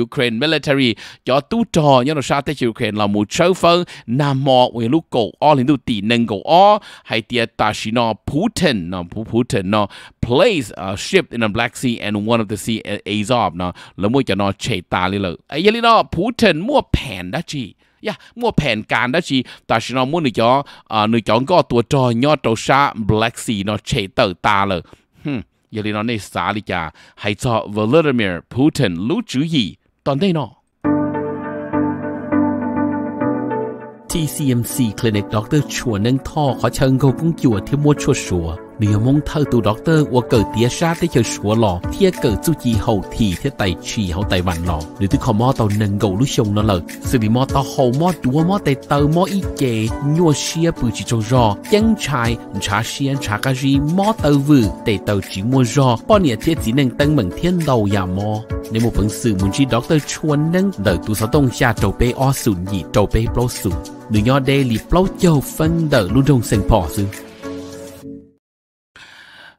Ukraine military cho tu trò nhớ nó cha tê chờ Ukraine là mua châu phân nam mò người lúc cổ o lên đâu tỷ nâng cổ o hay tia ta chỉ nó Putin nó Putin nó place a ship in the Black Sea and one of the sea Azov nó là mua cho nó chạy ta lý lờ ấy giờ lý nó Putin mua phèn đã chi 呀，莫骗干的是，但是呢，莫你讲啊，你讲个多做鸟做啥，Black Sea 呢，切到大了，哼，有哩呢，你啥哩家，还做 Vladimir Putin 卢主义，当地呢？TCMC Clinic Dr. ชวนนังท่อขอเชิงเขากุ้งจั่วที่มดชัวชัว你有梦头读 doctor，我狗爹杀的就说了，贴狗自己后提贴带去后带完了，你都靠摸到能够录用了了，所以摸到后摸多摸带头摸一节，我些不去做热，应柴查先查个是摸到位，带头只摸热，半年贴只能等明天到呀摸。你冇本事，唔知 doctor 穿能嚟讀手東下做杯二ศูนย์二做杯 blow ศูนย์หรือยอดเดลิ blow เจ้าฟันเดอร์ลุงดงเซงพอซึ่ง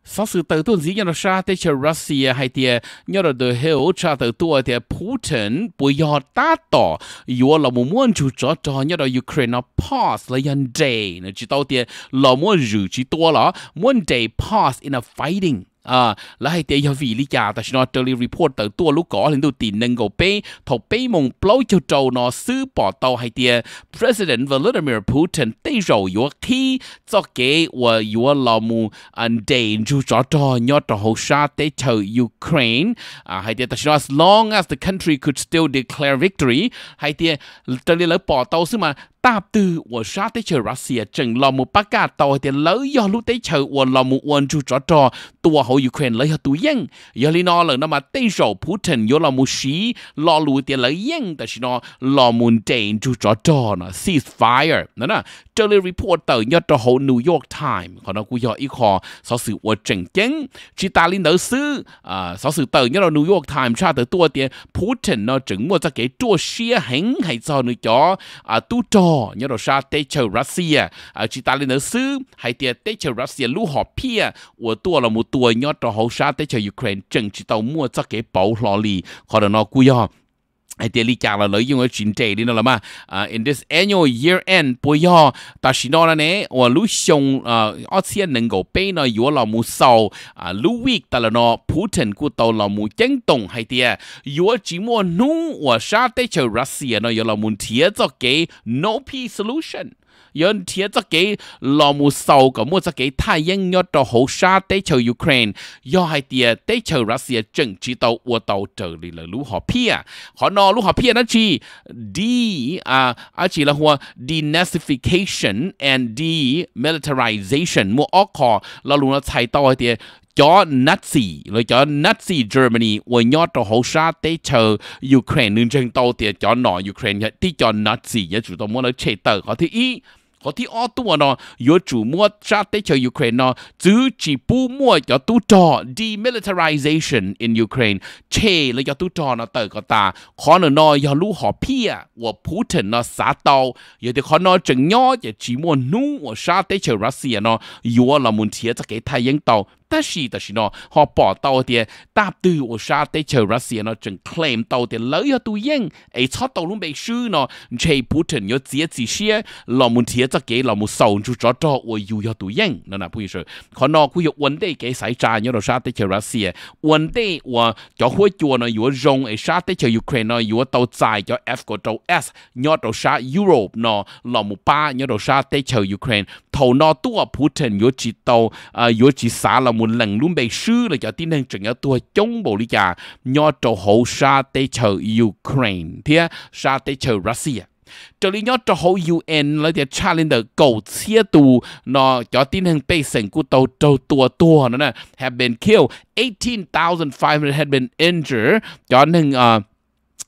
sau sự tự tôn dĩ nhân sa tế cho Russia hay tiề nhờ là từ hiểu cha tự tua thì Putin bây giờ ta tỏ yếu là muốn muốn chủ cho cho nhớ là Ukraine nó pass là nhân day nữa chỉ tao thì là muốn rủ chỉ tua là muốn day pass in a fighting 啊，那还得要为力家，但是呢，这里 à, report 到多路高，很多点能够被同北盟 blow 就做呢，是报道还得 President Vladimir Putin 对手有去做给我有老母 endanger 做做要做好杀对手 Ukraine 啊，还得但是呢，as à, long as the country could still declare victory，还得这里来报道是嘛？ta từ 我杀的球 Russia 正老母八嘎到的老幺路的球我老母稳住着着多好 Ukraine 老要多赢，要你那了那么对手 Putin 有老母谁老路的老赢，但是呢老母顶住着着呢 ceasefire 那那 Daily Reporter nhớ cho hậu New York Times họ nói cú giờ ít khó sao sự của trình chính chỉ ta lên đầu sư sao sự tờ nhớ là New York Times tra tờ tua tiền Putin nó chứng mua cái cái tua xia hánh hay cho nữa chó, à tu trò nhớ là sa tê chờ Russia chỉ ta lên đầu sư hay tiền tê chờ Russia lũ họ pia của tua là một tua nhớ cho hậu sa tê chờ Ukraine chừng chỉ tàu mua cho cái bảo lò lì họ nói cú giờ ai tiền li là lợi dụng cái chính trị đi nó là mà à, in this annual year end bây giờ ta chỉ nói à, à, là nè và lúc xong ở trên nền cổ bên nó yếu là mu sau lúc week ta Putin của tàu là mu chấn động hay tiền yếu chỉ mua nung và sa tế chờ Russia nó yếu là mu thiệt cho cái no peace solution 有天則幾羅姆受個麼則幾太應要到好沙地球 Ukraine，要係啲地球 Russia 政治到我到這裡了，如何撇？可能如何撇呢？是 D 啊，而且啦話 denazification and demilitarization，冇惡可，เรารู้啦，猜到一啲。จอนัตซีหรือจอนัตซีเยอรมนีวันยอดตัวเขาชาติเชอยูเครนนึงจึงโตเตียจอหนอยูเครนที่จอนัตซียจุดตัวมันเลยเชตเตอร์เขาที่อี có thi ô tu nó yo chủ mua cha tế cho Ukraine nó chứ chỉ bu mua cho tu trò demilitarization in Ukraine chê là cho tu trò nó tới có ta khó nó nó yo lũ họ pia của Putin nó xả tàu yo thì khó nó chừng nhỏ chỉ mua nú của cha tế cho Russia nó yo là muốn Thiết cho cái thay dân tàu 但是就是咯，họ bỏ tàu thì đáp từ ở tới chờ Russia nó chẳng claim tàu thì lỡ yếu tù yên ấy cho tàu luôn bị sư nó chế Putin yếu chế chỉ xe là muốn thiết cho cái là muốn sầu chú cho cho ở yếu yếu nó là bây giờ họ nó cũng vấn đề cái xảy ra nhớ là xa tới chờ Russia vấn đề là cho hối chùa nó yếu rong ấy tới chờ Ukraine nó tàu dài cho F của tàu S nhớ tàu xa Europe nó là một ba nhớ tàu xa tới chờ Ukraine thầu nó tua Putin yếu chỉ tàu yếu chỉ xả là một lần luôn bề sư là cho tin hàng chừng ở tua chống bộ lý trả nho trầu hậu sa tế chờ Ukraine thế sa tế chờ Russia trở lý nhớ cho hậu UN là thì challenge cầu chia tù nó cho tin hàng tây sảnh của tàu tàu tua tua nó nè have been killed 18,500 had been injured cho nên uh,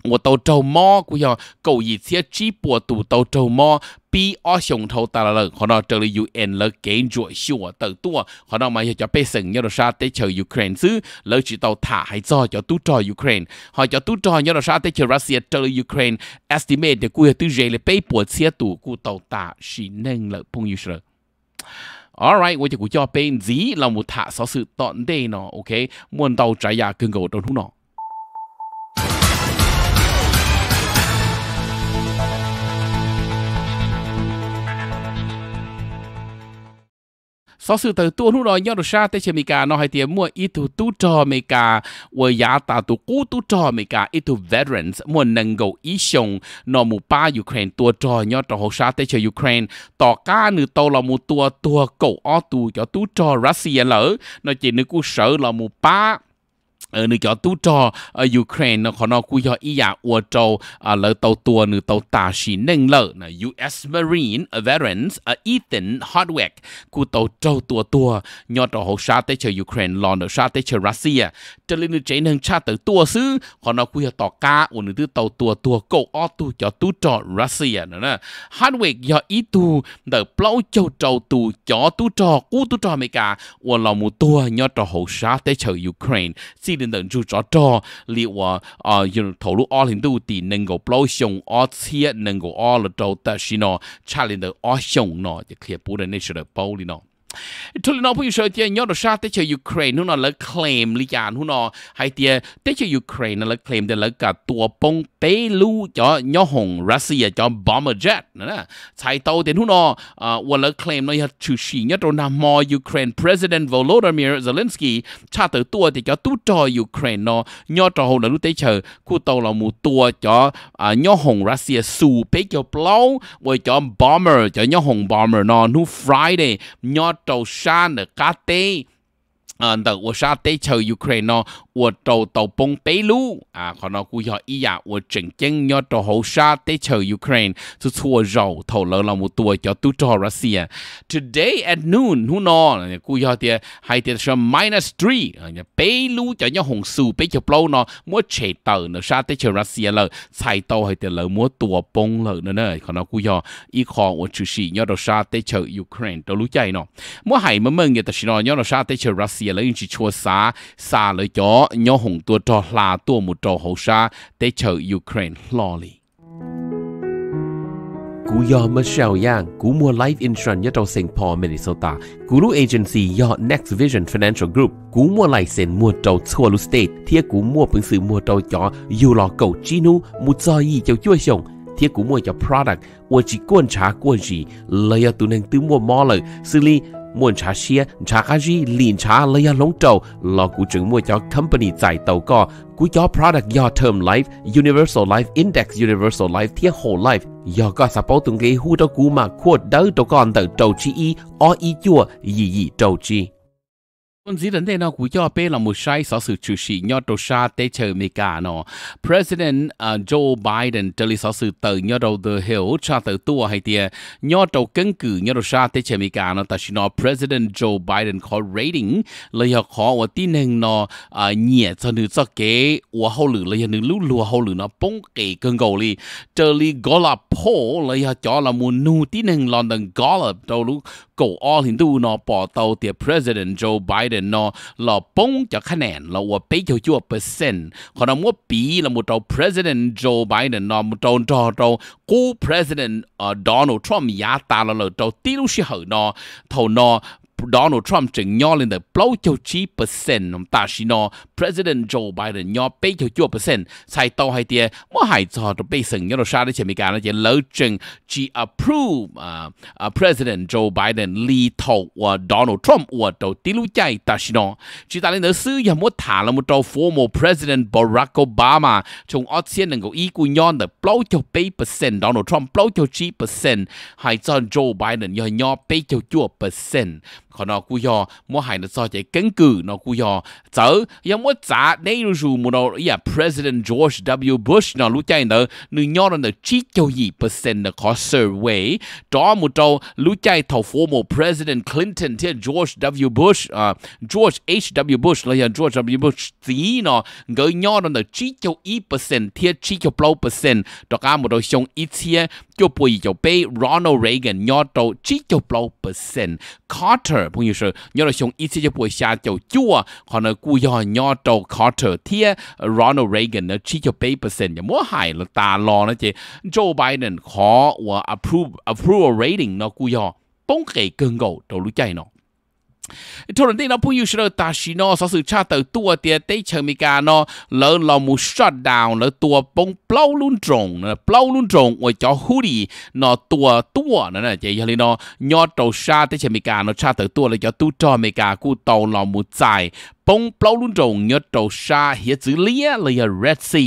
我到周末古样狗一些直播都到周末。比二雄头大了了，可能这里有 N 了，感觉小得多，可能嘛要叫百姓要到啥得求 Ukraine 子，了知道他还早要都找 Ukraine，好要都找要到啥得求 Russia 这里 Ukraine，estimate 估要都热了被迫切度估到大是能了朋友是了。Alright，我就估叫被子让我他少是当地呢，OK，问到这样更够到处呢。sau sự từ tu nu rồi nhau được xa tới chỉ mì cả nó hay tiền mua ít tu tu cho mì cả và giá ta tu cú tu cho mì cả ít tu veterans mua nâng gầu ý sông nó mù ba Ukraine tua cho nhau trong hồ xa tới chơi Ukraine tỏ cá nữ tàu là mù tua tua cầu o tu cho tu cho Russia lỡ nó chỉ nữ cú sợ là mù ba ở ờ, nơi cho tu trò ở Ukraine nó có nó cú cho ý giả ua trâu à, tàu tua nữ tàu tà xí nâng lỡ US Marine Veterans à, Ethan Hardwick cú tàu trâu tua tua nhỏ trò hậu sa tới chờ Ukraine lò nở sa tới chờ Russia trở lên nữ chế cha tới tua xứ có nó cú cho tàu cá ua nữ tư tàu tua tua cậu o tu cho tu trò Russia nữa Hardwick do ý tu đỡ plau châu trâu tu cho tu trò cú tu trò mấy cả ua lò mù tua nhỏ trò hậu sa tới chờ Ukraine xin 等等，就找到你话啊，用投入二零到底能够保险，而且能够二了到，但是呢，差零的二险呢，就可以保的那些的保里呢。ทุลนอผู้ช่วยเตียยอดชาติเตชยูเครนหุ่นนอละเคลมลิจานหุ่นนอไฮเตียเตชยูเครนนั่นละเคลมเดละกับตัวปงเปลูจอยอหงรัสเซียจอบอมเบอร์เจ็ตนั่นนะใช้เตาเต็นหุ่นนออ่าวันละเคลมนอยชูชียอดนามอยูเครนประธานวโลดิมีร์เซเลนสกีชาติตัวเตจอตู้จอยูเครนนอยอดจอหงนั่นรู้เตชคู่เตาเราหมูตัวจออ่ายอหงรัสเซียสู่เปเกียวเปล่าไว้จอบอมเบอร์จอยอหงบอมเบอร์นอนู่ฟรายเดย์ยอด Toshana, Katem, 呃，的我是要对球 Ukraine 呢，我走到崩北路啊，可能估要一呀，我真正要到后沙对球 Ukraine 就错绕头了那么多，叫都找 Russia。Today at noon，who know，估要的还得是 minus three，北路叫要红树，北就 blow 呢，我切到呢沙对球 Russia 了，才到还得了么多崩了呢呢，可能估要一看我就是要到沙对球 Ukraine 到路在呢，我还没问嘅，但是呢要到沙对球 Russia。giờ lấy chỉ chua xa xa lấy chó nhó hùng tua trò là tua một trò hậu xa để chờ Ukraine lo li cú yo Michelle Yang cú mua life insurance nhất trong Minnesota. Cú lu agency yo Next Vision Financial Group. Cú mua lại sen mua trâu chua lu state. Thiệt cú mua phương sự mua trâu chó dù lò cầu chinu mu cho yi cho chua xong. mua cho product. Ua chỉ quan trả quan gì. Lời tu nên tư mua mò lời. Xử lý muốn trả xe trả cái gì liền trả lấy ra lông trầu là của chứng mua cho company giải tàu co của cho product do term life universal life index universal life thiết whole life do có support từng cái hú cho của mà quote đó tàu con tàu trầu chi y o y chua gì gì trầu chi còn gì đến đây nó cũng cho bé là một sai sở sự chủ sĩ nhỏ đồ xa tế chờ mì cả nó. President uh, Joe Biden trở lý sở sự tờ nhỏ đồ The Hill cha tờ tua hay tìa. Nhỏ đồ cân cử nhỏ đồ xa tế chờ mì cả nó. Tại nó President Joe Biden có rating lời họ khó và tin hình nó uh, nhẹ cho nữ cho kế và hậu lử lời nữ lũ lùa hậu lử nó bông kể cân cầu lì. Trở lý gó là phổ lời họ cho là một nụ tin hình lòn đằng gó là đồ lũ cổ all hình tu nó bỏ tàu tìa President Joe Biden เดินนอเราป้งจากคะแนนเราว่าไปเที่ยวจั่วเปอร์เซ็นต์ขอนมว่าปีเราหมดเรา president Joe Biden นอหมดเราจอเรากู้ president Donald Trump ยาตาเราเราตีลูกชิเหอนอเท่านอ Donald Trump chừng nhỏ lên tới bao nhiêu chi percent ông ta chỉ nó President Joe Biden nhỏ bao nhiêu chua percent sai tàu hay tiề mà hai cho nó bây sừng nhớ nó sao đấy chỉ mình cả nó chỉ lỡ chừng chỉ approve uh, uh, President Joe Biden li thầu và Donald Trump của đầu tí lũ chạy ta chỉ nó chỉ ta lên tới sư giờ muốn thả là một tàu former President Barack Obama trong ở trên nâng cái ý của nhỏ tới bao nhiêu bảy percent Donald Trump bao nhiêu chi percent hai cho Joe Biden nhỏ nhỏ bao nhiêu chua percent ขอนอกูยอมัวหายนซอใจกังกือนอกูยอเจอยังมัวจ๋าได้รู้จูมัวนอย่า President George W Bush นอรู้ใจเนอนึงย่อนเนอชี้เจ้าหยี่เปอร์เซ็นต์เนอขอเซอร์เวยจอมุโตรู้ใจเท่าโฟโม President Clinton ที่ George W Bush อ่า George H W Bush เลยอย่าง George W Bush สีเนอเงยย่อนเนอชี้เจ้าอีเปอร์เซ็นต์ที่ชี้เจ้าเปล่าเปอร์เซ็นต์ตอกามุโตชงอีเทีย就不一就被 Ronald Reagan 压到七九六 percent。Carter 朋友说，压到上一次就不下就九啊，可能故要压到 Carter 贴 Ronald Reagan 呢七九八 percent 就冇害了，大浪呢只 Joe Biden 可我 approve approval rating 呢故要崩给更高到路在呢。ทุนที่เราพูดอยู่เชื่อตาชิโนสสื่อชาติตัวเตียเตเชมิกาโนแล้วเรามูช็อตดาวน์แล้วตัวปงเปล่าลุ่นตรงนะเปล่าลุ่นตรงอวยจอฮูดีนอตัวตัวนั่นนะเจยเลยนอยอดตัวชาติเตเชมิกาโนชาติตัวเลยจอตู้จอเมกากูเตาเรามูใจปงเปล่าลุ่นตรงยอดตัวชาเฮียจือเลี้ยเลยเรดซี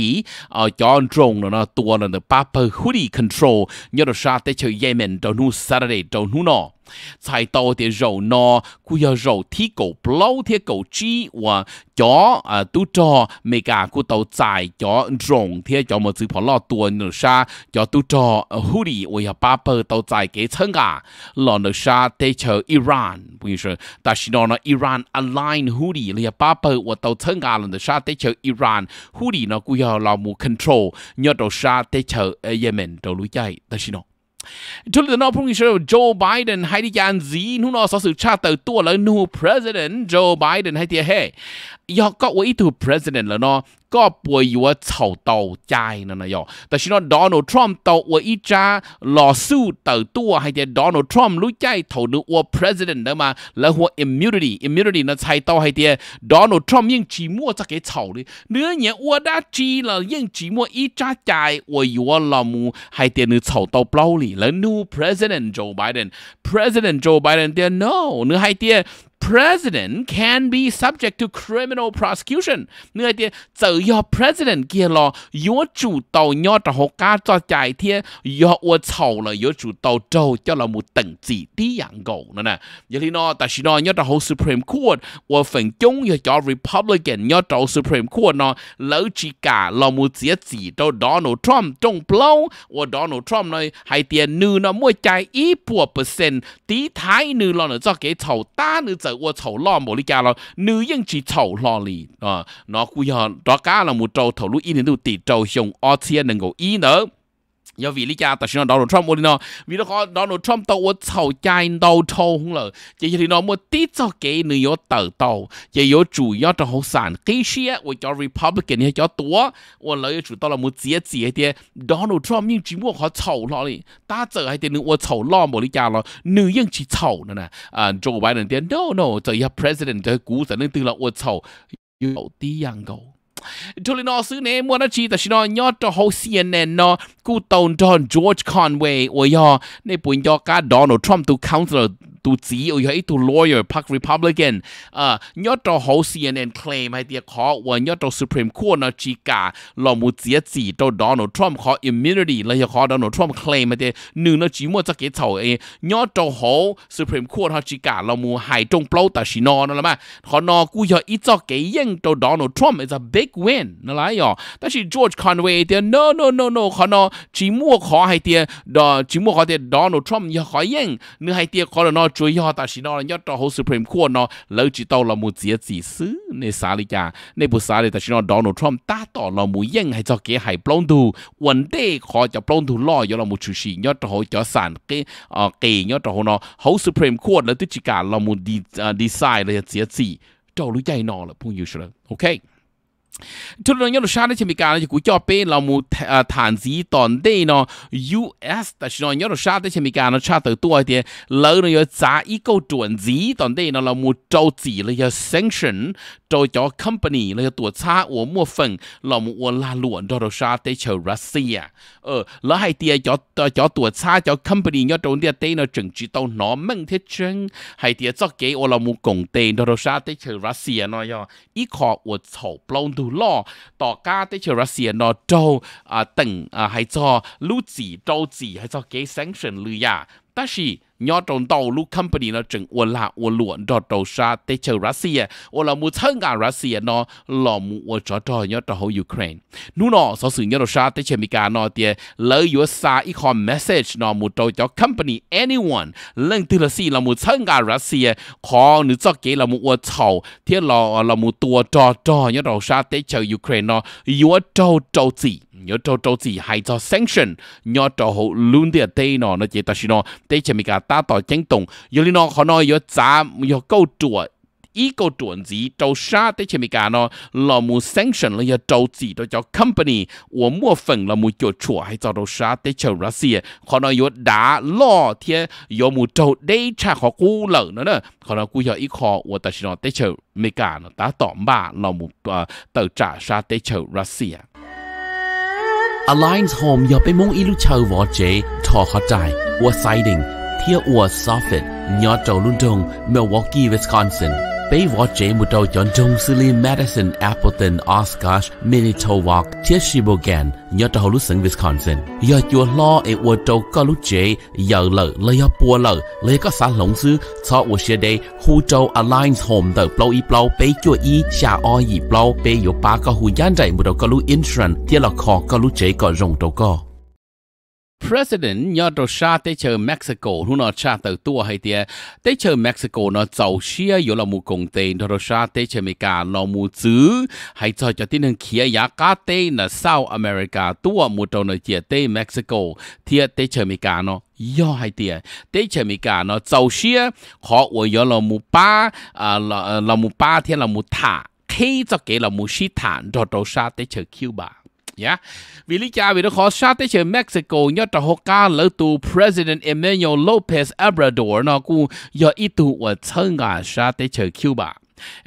เอาจอนตรงนะตัวนั่นป้าเปอร์ฮูดีคอนโทรลยอดตัวชาเตเชยเยเมนตัวนู้ซาเดย์ตัวนู้นอ菜刀的肉呢，古要肉提狗不老的狗鸡哇，叫啊都叫每家古都在叫种的叫么子跑老多那啥，叫都叫狐狸我要把包都在给称啊，老那啥得求 Iran，不是，但是呢呢 Iran align 狐狸了要把包我都称啊，老那啥得求 Iran，狐狸呢古要老母 control，要到啥得求 Yemen 到路在，但是呢。Tulip the Nopung Show Joe Biden hay đi dàn gì nó nó sở cha tờ tua là nu President Joe Biden hay tia hệ do có ý thủ President là nó ก็ป่วยอยู่ว่าเฉาเตาใจนั่นนะยอแต่ชิโนดอนทรัมป์เตาอวยอีจ้าหล่อสู้เต่าตัวให้เจดอนทรัมป์รู้ใจเถาหนูอว president ได้มาแล้วหัว immunity immunity นะใช้เตาให้เจดอนทรัมป์ยิ่งจีมั่วจะเก๋เฉาเลยเนื้อเนี่ยอวด้าจีแล้วยิ่งจีมั่วอีจ้าใจอวยอยู่ว่าหล่อมูให้เจนื้อเฉาเตาเปล่าเลยแล้วนู president Joe Biden president Joe Biden เจ no เนื้อให้เจ president can be subject to criminal prosecution เนื่อเดียเจอ your president เกียรอ your 主导ยอดหกกาจอจ่ายเทีย your อวดเฉาเลย your 主导โจเจ้าเราหมุตึงจีที่อย่างโกนั่นน่ะยาลีนอแต่ชินอยอดหก supreme court ว่าฝังจงยอจอ republican ยอดหก supreme court นอแล้วจีกาเราหมุเสียจีเจ้า donald trump จงเปล่าว่า donald trump เลยให้เตียนนือนอมวยใจอีปัวเปอร์เซ็นต์ตีท้ายนือเราเนอจอเก๋เฉาต้านือเจอ giờ 我操老毛的家了，女人去操哪里啊？那估计哈，大家了么招头路一年都得招胸，而且能够一能。要为你家，但是呢，Donald Trump 我哩呢，为了看 Donald Trump 到我吵架闹臭红了，这些哩呢，我第早给你要得到，也有主要的好散，这些我叫 Republican 也叫多，我老也主到了么直接的 Donald Trump 命只我好吵了哩，大早还得你我吵了么哩家了，你应去吵了呢，啊，Joe Biden 的 No No，这要 President 的股神呢对了我吵，有的样高。to le no su ne chi ta shi no nyo to ho CNN George Conway o yo ne pu yo Donald Trump to counselor tu chỉ ở ấy tu lawyer park republican à nhớ cho cnn claim hay tiệt khó và nhớ cho supreme court nó chỉ cả là một chỉ donald trump khó immunity là khó donald trump claim hay tiệt nửa nó chỉ mua cho cái thầu ấy supreme court họ chỉ cả là một hai trong blow là mà họ nó cứ giờ ít cho cái yên cho donald trump is a big win nó là chỉ george conway tiệt no no no no họ nó chỉ mua khó hay tiệt đó chỉ mua khó tiệt donald trump giờ khó yên nữa hay tiệt khó là จุยอตาชินอลยอดต่อโฮสุพรมขั้วเนาะแล้วจิตเอาเรามูเจียจีซื้อในสาลิกาในบุษาเลยตาชินอลดอนัลด์ทรัมป์ตาต่อเรามูยย่งให้เจ้าเก๋ให้ปล้องดู วันเด้ขอจะปล้องดูล่อยอดเรามูชูชียอดต่อโฮจอสานเก๋เออเก๋ยอดต่อโฮเนาะโฮสุพรมขั้วแล้วตุจิกาเรามูดีดีไซน์เลยเสียจีเจ้ารู้ใจนอลวพุ่งอยู่เฉลยโอเคทุกเรื่องยอดชาติที่มีการจะกูจ่อเป้เรามูฐานสีตอนได้เนาะ US แต่ชนยอดชาติที่มีการเราชาติตัวเดียแล้วเราจะจ่าอีกก็จวนสีตอนได้เนาะเรามูเจ้าจีเราจะ sanction เจ้าจ่อ company เราจะตัวช้าอัวมัวฝงเรามูอัวลาหลวนยอดชาติเชอรัสเซียเออแล้วให้เตียจ่อจ่อตัวช้าจ่อ company ยอดตรงเดียเต้เนาะจึงจีตองหนอมึงเทจึงให้เตียจ่อเกอเรามูกงเต้ยอดชาติเชอรัสเซียเนาะยออีขออวดเฉาปล้องดููล่อต่อก้าเตเชรัสเซียนอโจอ่าตึงอ่าให้จอลู่จีโจจีให้จอเกย์เซนเฉินลือยาแต่ชี nhỏ trong tàu lúc company nó chừng ua lạ ua luận cho tàu xa tế chờ Russia ua à. là mù thân cả Russia à, nó là mù ua cho cho nhỏ cho hậu Ukraine nu nó so sự nhỏ tàu xa tế chờ Mỹ nó thì lỡ yếu xa ít con message nó mù tàu cho company anyone lần thứ là gì là mù thân cả Russia à. khó nữ cho kế là mù ua tàu thì là là mù tua cho cho nhỏ tàu xa tế chờ Ukraine nó yếu trâu trâu gì nhỏ trâu trâu gì hay cho sanction nhỏ trâu hậu luôn thì ở nó nó chỉ ta chỉ nó tế chờ Mỹ ตาต่อเจงตงยูรินอขอนอยจามยกูจวดอีกตัวนี้เจ้าชาติเชมิกาเนาะเรามูเซ n c t i o เลยเจ้าจีโดยเจ้าคัม p a n y หัวมัวฝังเรามูจดชั่วให้เจ้าชาติเชรัสเซียขอนายศดาล่อเทียยมูเจ้าได้ชาของกูเหล่านั่นเนาะขอนากูอยากอีกขออวัตชินอเชมิกาเนาะตาต่อมาเรามูเติร์จ่าชาติเชรัสเซีย Alliance Home อยาไปมองอีลูกชาววอเจทอเข้าใจว่าไซดิง thia ua soffit nhỏ trâu luôn trông Milwaukee, Wisconsin. Bay võ chế một trâu chọn trông xử lý Madison, Appleton, Oshkosh, Manitowoc, Tishibogan, nhỏ trâu lúc sân Wisconsin. Giờ chùa lo ế ua trâu có lúc chế giờ lợ lấy ở bùa lợ lấy có xã lộng sư cho ua xe đây hù trâu Alliance Home tờ plau y plau bay chùa y xa o y plau bay yếu ba có hù gian dạy một trâu có lúc insurance thiết là khó có lúc chế có rộng trâu có. President nhờ đồ xa tế chờ Mexico nó nó cha tờ tua hay tìa tế chờ Mexico nó giàu xia yếu là mù công tế nó đồ xa tế chờ mì cả nó mù chứ hay cho cho tin hưng kia giá cá tế là South America tua mù trâu nó chìa tế Mexico thịa tế chờ mì cả nó do hai tiền tế chờ mì cả nó giàu xia họ ủa yếu là mù ba à là là mù ba thiên là mù thả khi cho kể là mù xí thả đồ đồ xa tế chờ Cuba Yeah. Dạ. Vì cha vì nó khó sát tới chơi Mexico nhớ trò hồ ca lỡ tù President Emmanuel Lopez Obrador nó cũng giờ ít tù ở thân ngà sát tới chơi Cuba.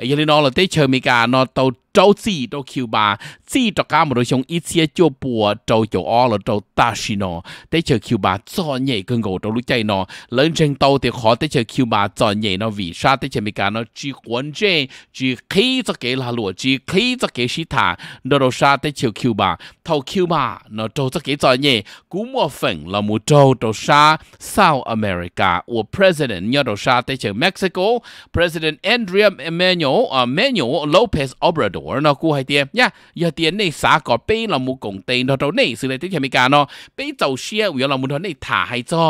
Giờ nó là tới chơi Mỹ cả nó tàu 周几到 Q 八，几到干么都像一切就播周就二了周大西喏，得 chờ Q 八早 nhẹ cái ngộ đầu lúc chạy nó, lớn trên tàu thì khó để chờ Q 八早 nhẹ nó vì sao để chờ mình cả nó chỉ quan chế chỉ khi cho cái là lụa chỉ khi cho cái sĩ thả nó đâu sao để chờ Q 八 thâu Q 八 nó châu cho cái 早 nhẹ cũng một phần là một châu đâu sao South America của President nhớ đâu sao để chờ Mexico President Andrea Emmanuel uh, Manuel Lopez Obrador ตัวเนาะกูให้เตียมย่าอย่าเตียนในสากอเป้เรามูกงเตนเราในสื่อในที่อเมริกาเนาะเป้เจ้าเชี่ยวเรามูทอนในถ่าให้จอ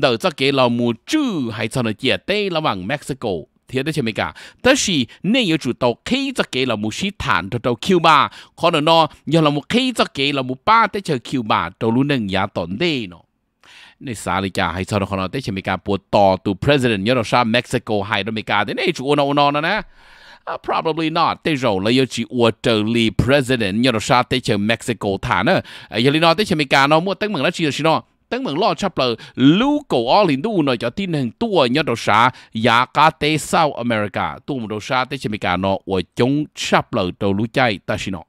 เดี๋ยวจะเกเรามูจื้อให้จอเนาะเจียเต้ระหว่างเม็กซิโกที่ได้ใช่ไหมกะแต่สิเนี่ยอยู่จุดตัวขี้จะเกเรามูชิฐานตัวตัวคิวบาขอเนาะอย่าเรามูขี้จะเกเรามูป้าได้เจอคิวบาตัวรู้หนึ่งยาตอนเด้เนาะในสาลิกาให้ชาวคอนเตชเมกาปวดต่อตัว president ยอดชาเม็กซิโกไฮดอเมกาเดนไอจูโอนอนนะ Uh, probably not. Thế rồi là yêu chỉ ua trở lì president nhờ đó sao tới chơi Mexico thả nữa. Uh, giờ lì nó tới chờ Mỹ cả nó mua tăng mừng nó chỉ là chỉ nó tăng mừng lo chấp lờ lưu cổ o lì đu nó cho tin hàng tua nhờ đó sao giá cả tới South America tu một đó sao tới chơi Mỹ cả nó ua chống chấp lờ đầu lũ chạy ta chỉ nó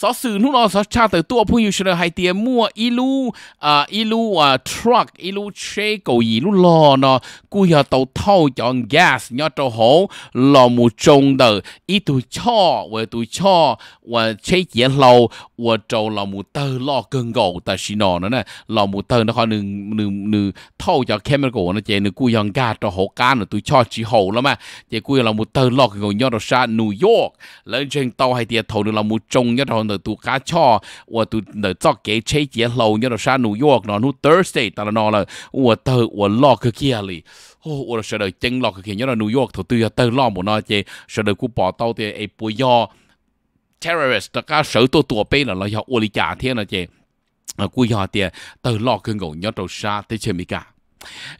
so sử nu nó so cha tới tua phu yu shle hai tia mua ilu à ilu à truck ilu che cầu yi lu lo nó cu ya tàu thâu chọn gas nhớ cho hổ lò mù trông đờ ý tu cho và tu cho và che chế lâu và trâu lò mù tơ lo cơn gầu ta xí nọ nữa nè lò mù tơ nó khó nư nư nư thâu cho chemical nó chế nư cu yon ga cho hổ ga nó tu cho chỉ hổ lắm mà chế cu lò mù tơ lo cơn gầu nhớ cho sa New York lên trên tàu hai tia thâu nư lò mù trông nhất cho 的都卡巧，我都那早给车节路，你了上 New York 呢，那 Thursday 当然那了，我到我 lock 去了。โอ้เราเสด็จจังหลอกเขียนยอดนิวยอร์กถูกตัวเตอร์ล้อมหมดนะเจเสด็จกูปอเต้าเตะไอ้ปุยยอ terrorist ก็เสือตัวตัวเป็นเราอยากอุลิจ่าเทียนนะเจกูอยากเตะเตอร์ล้อขึ้นกูยอดเราชาติเชมิกา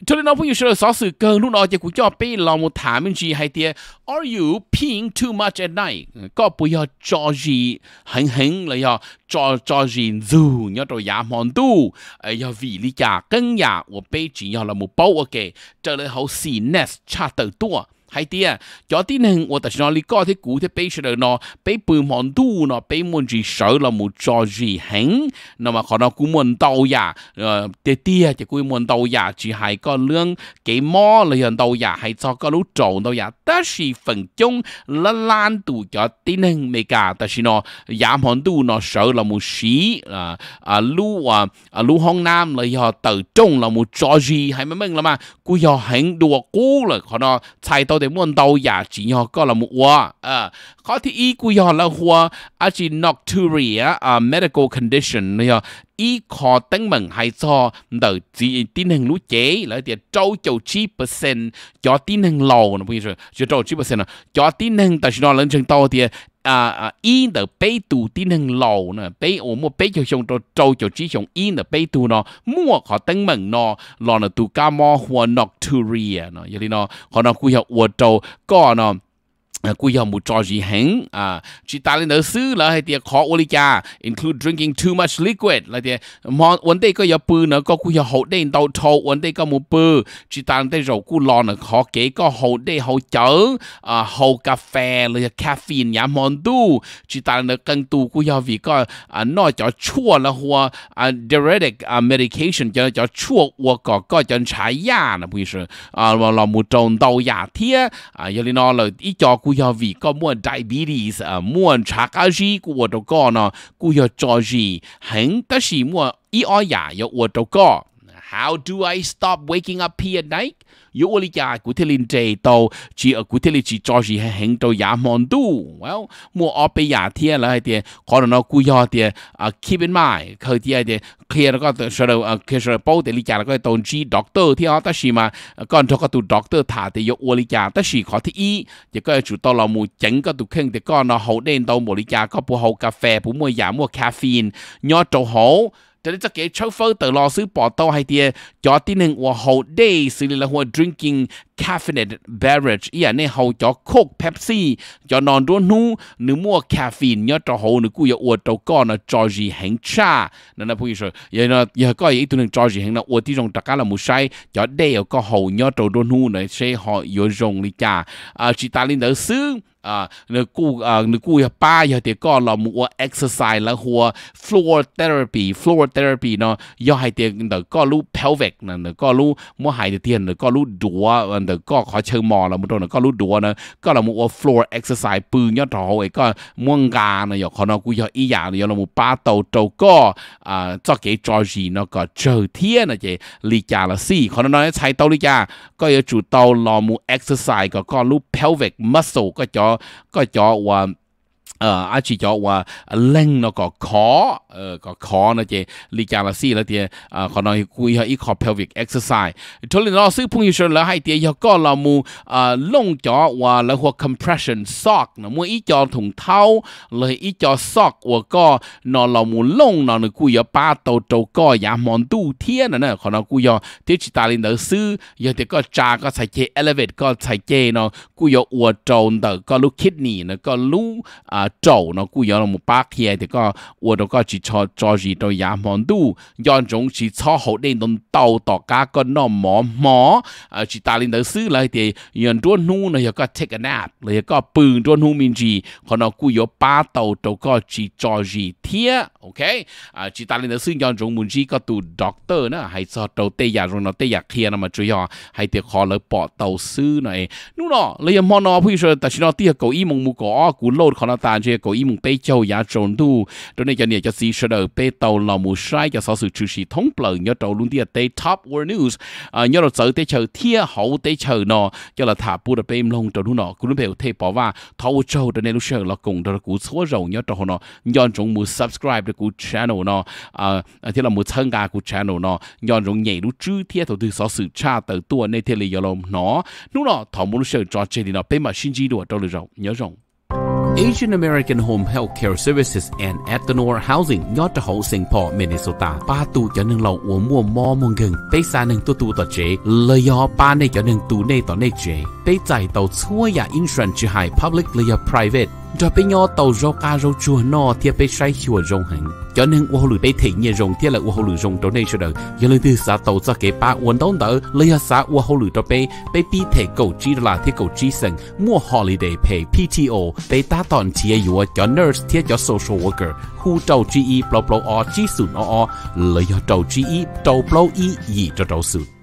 cho nên ông cũng nhiều sau sự cần lúc đó chỉ cũng cho bé là một thả mình gì hay tiếc, are you peeing too much at night có bây giờ cho gì hẳn hẳn là giờ cho cho gì dù nhớ rồi giá mòn tu giờ vì lý cả cân nhà của bé chỉ giờ là một bao ok trở lại hậu xì nest cha tử tua hay tia à, cho tin hưng của ta nói lý có thế cũ thế bây giờ nó bây bự hoàn tu nó bây muốn gì sợ là một trò gì hắn nó mà họ nó cũng muốn tàu giả tia ờ, tia à, chỉ cũng muốn tàu giả chỉ hay có lương cái mỏ là hiện tàu giả hay cho có lúc trộn tàu giả tất chỉ phần chung là lan tù cho tin hưng mấy cả ta chỉ nó giả mòn tu nó sợ là một sĩ à à lu à à lu hong nam là họ tự trung là một trò gì hay mấy mình là mà cú họ hắn đùa cú là họ nó chạy tàu đầu để muốn đầu giả chỉ họ có là một hoa à có thì ý của họ là hoa à chỉ nocturia à medical condition này ý khó tăng mừng hay cho đầu chỉ tin hàng lũ chế là thì trâu chầu chi percent cho tin hàng lâu nó bây giờ cho trâu chi percent cho tin hàng tại sao nó lên chừng tàu thì 啊因的被度的能老呢，被我们被就上到周就只上因的被度呢，莫可登门呢，老呢度干嘛或 nocturia 呢，因为呢可能会有我周个呢。cú yêu một trò gì hẳn à, à chỉ ta lên đó xứ là hay tiệt khó oli cha include drinking too much liquid là tiệt mà vấn đề có yêu bự nữa có cú yêu hậu đây đau thâu vấn đề có một bự chỉ ta lên đây rồi cú lo nữa khó kể có hậu đây hậu chở à hậu cà phê là caffeine nhà mòn tu chỉ ta lên cân tu cú yêu vì có à nó cho chua là hoa à diuretic à medication cho cho chua hoặc có có cho trái ya là quý giờ à mà dạ à, là một trồng đau ya thiết à giờ nó là ít cho 古要为个莫 diabetes 啊，莫查个事古我都讲呢，古要做事，很得是莫一二呀，要我都讲。How do I stop waking up here at night? yếu ở lý giải của thế linh chế tàu chỉ ở của cho gì hay hành tàu giả dạ mòn well mua ở bây giờ thì là hay thì có nó cú yo thì à keep in mind khi thì hay thì khi nó có sơ đầu khi sơ đầu bao thì lý giải doctor thì ta chỉ mà à, còn cho cái tụ doctor thả thì yếu ở lý ta chỉ có thì ý thì có chủ tàu là mua chỉnh cái tụ khen thì con nó hậu đen tàu mua lý giải có bù hậu cà phê bù mua giả dạ caffeine nhỏ trâu hậu cho nên cho cái châu phơ tờ sư bỏ tàu hay tiề cho tin hưng day xử lý là hậu drinking caffeinated beverage ý à, này hậu cho coke pepsi cho non đua nu nếu mua caffeine nhớ cho hậu nếu cúi uống tàu con là cho gì cha nên là bây giờ giờ nó giờ có ý tôi nên cho gì hẹn uống tí trong tất cả là một cho day có hậu nhớ tàu đua nu này sẽ họ yếu rồng đi cha à ta lên đỡ xứ 啊，那顾啊，那顾呀，巴呀，得搞了么？exercise 了或 floor therapy，floor therapy 呢，要还得那搞路 pelvic floor exercise ปืน要找ไอ้ก็ม่วงกาเนาะอยากขอนกูอยากอีอย่างเนาะเราหมู่ป้าโตโตก็อ่าจ้าเก๋จอจีเนาะก็เจอเทียนนะเจลีจาละสี่ขอน้อยใช้เตาลีจาก็อยากจู่เตาลอหมู่ exercise ก็ก็รูป pelvic muscle ก็จอก็จอว่าเอออาชีจอว่าเล่งเนาะก็ขอเออก็ขอนะเจลีจาราซีแล้วเตียเออขอน้อยกุยเฮออีคอเพลวิกเอ็กซ์ไซส์ทุเรียนเราซื้อพุงยูชนแล้วให้เตียเฮอก็ละมูเออลงจอว่าแล้วหัวคอมเพรสชั่นซอกนะมืออีจอถุงเท้าเลยอีจอซอกว่าก็นอนละมูลงนอนกุยเฮอปาโตโตก็อย่ามอนตู้เทียนนะนะขอน้อยกุยเฮอที่จิตาลินเดอร์ซื้อเฮอเตียก็จาก็ใส่เจเอลเวตก็ใส่เจเนาะกุยเฮออัวโจนเดอร์ก็ลูกคิดนี่นะก็ลูกอ่า啊做呢，故有那么把起的个，我都个去做做几多亚蒙度，要种是炒好那种豆豆加个那么么，啊去打领导师来的，人多努呢要个 take a nap，来要个半多努面子，可能故有把豆豆个去做几天，OK，啊去打领导师要种面子个读 doctor 呢，还做到第亚种呢第亚起那么主要，还得考了把豆师呢，努咯，你要么呢，譬如说，但是呢，第二个一蒙木个啊，古老可能大。呀，这个一门被教呀，中度，都那叫你叫是说的被到老母晒，叫少数出是通不了，要到弄点 day top world news 啊，要到走得求天好得求呢，叫了他不的被弄到弄呢，古人被推保哇，头周的那路上了共的古搓肉，要到呢，要中母 subscribe 的古 channel 呢，啊，天了母参加古 channel 呢，要中年路之天头对少数差的多那天里要了呢，弄了头母路上抓这里呢，被嘛心机多到了肉，要肉。Asian American Home Health Care Services and Ethanor Housing do ta hậu Minnesota ba tu cho nên lâu uống mua mò mong gần tây xa nên tu tu tờ chế lời ba này cho nên tu này tờ này chế tây chạy tàu chua ya insurance chỉ public lây private cho bé nhỏ tàu rau cá rau chua nó thì bé say chua rong hẳn cho nên u hồ bé thị nhẹ rong thì là u hồ lử rong trong này sao đời giờ lên từ xã tàu ra cái ba uốn đón đỡ lấy xã u hồ lử cho bé bé bị thể cầu chi là thế cầu chi sân mua holiday pay PTO bé ta tòn chia u cho nurse thì cho social worker khu trâu chi y blo blo o chi sùn o o lấy cho trâu chi y trâu blo y gì cho trâu sùn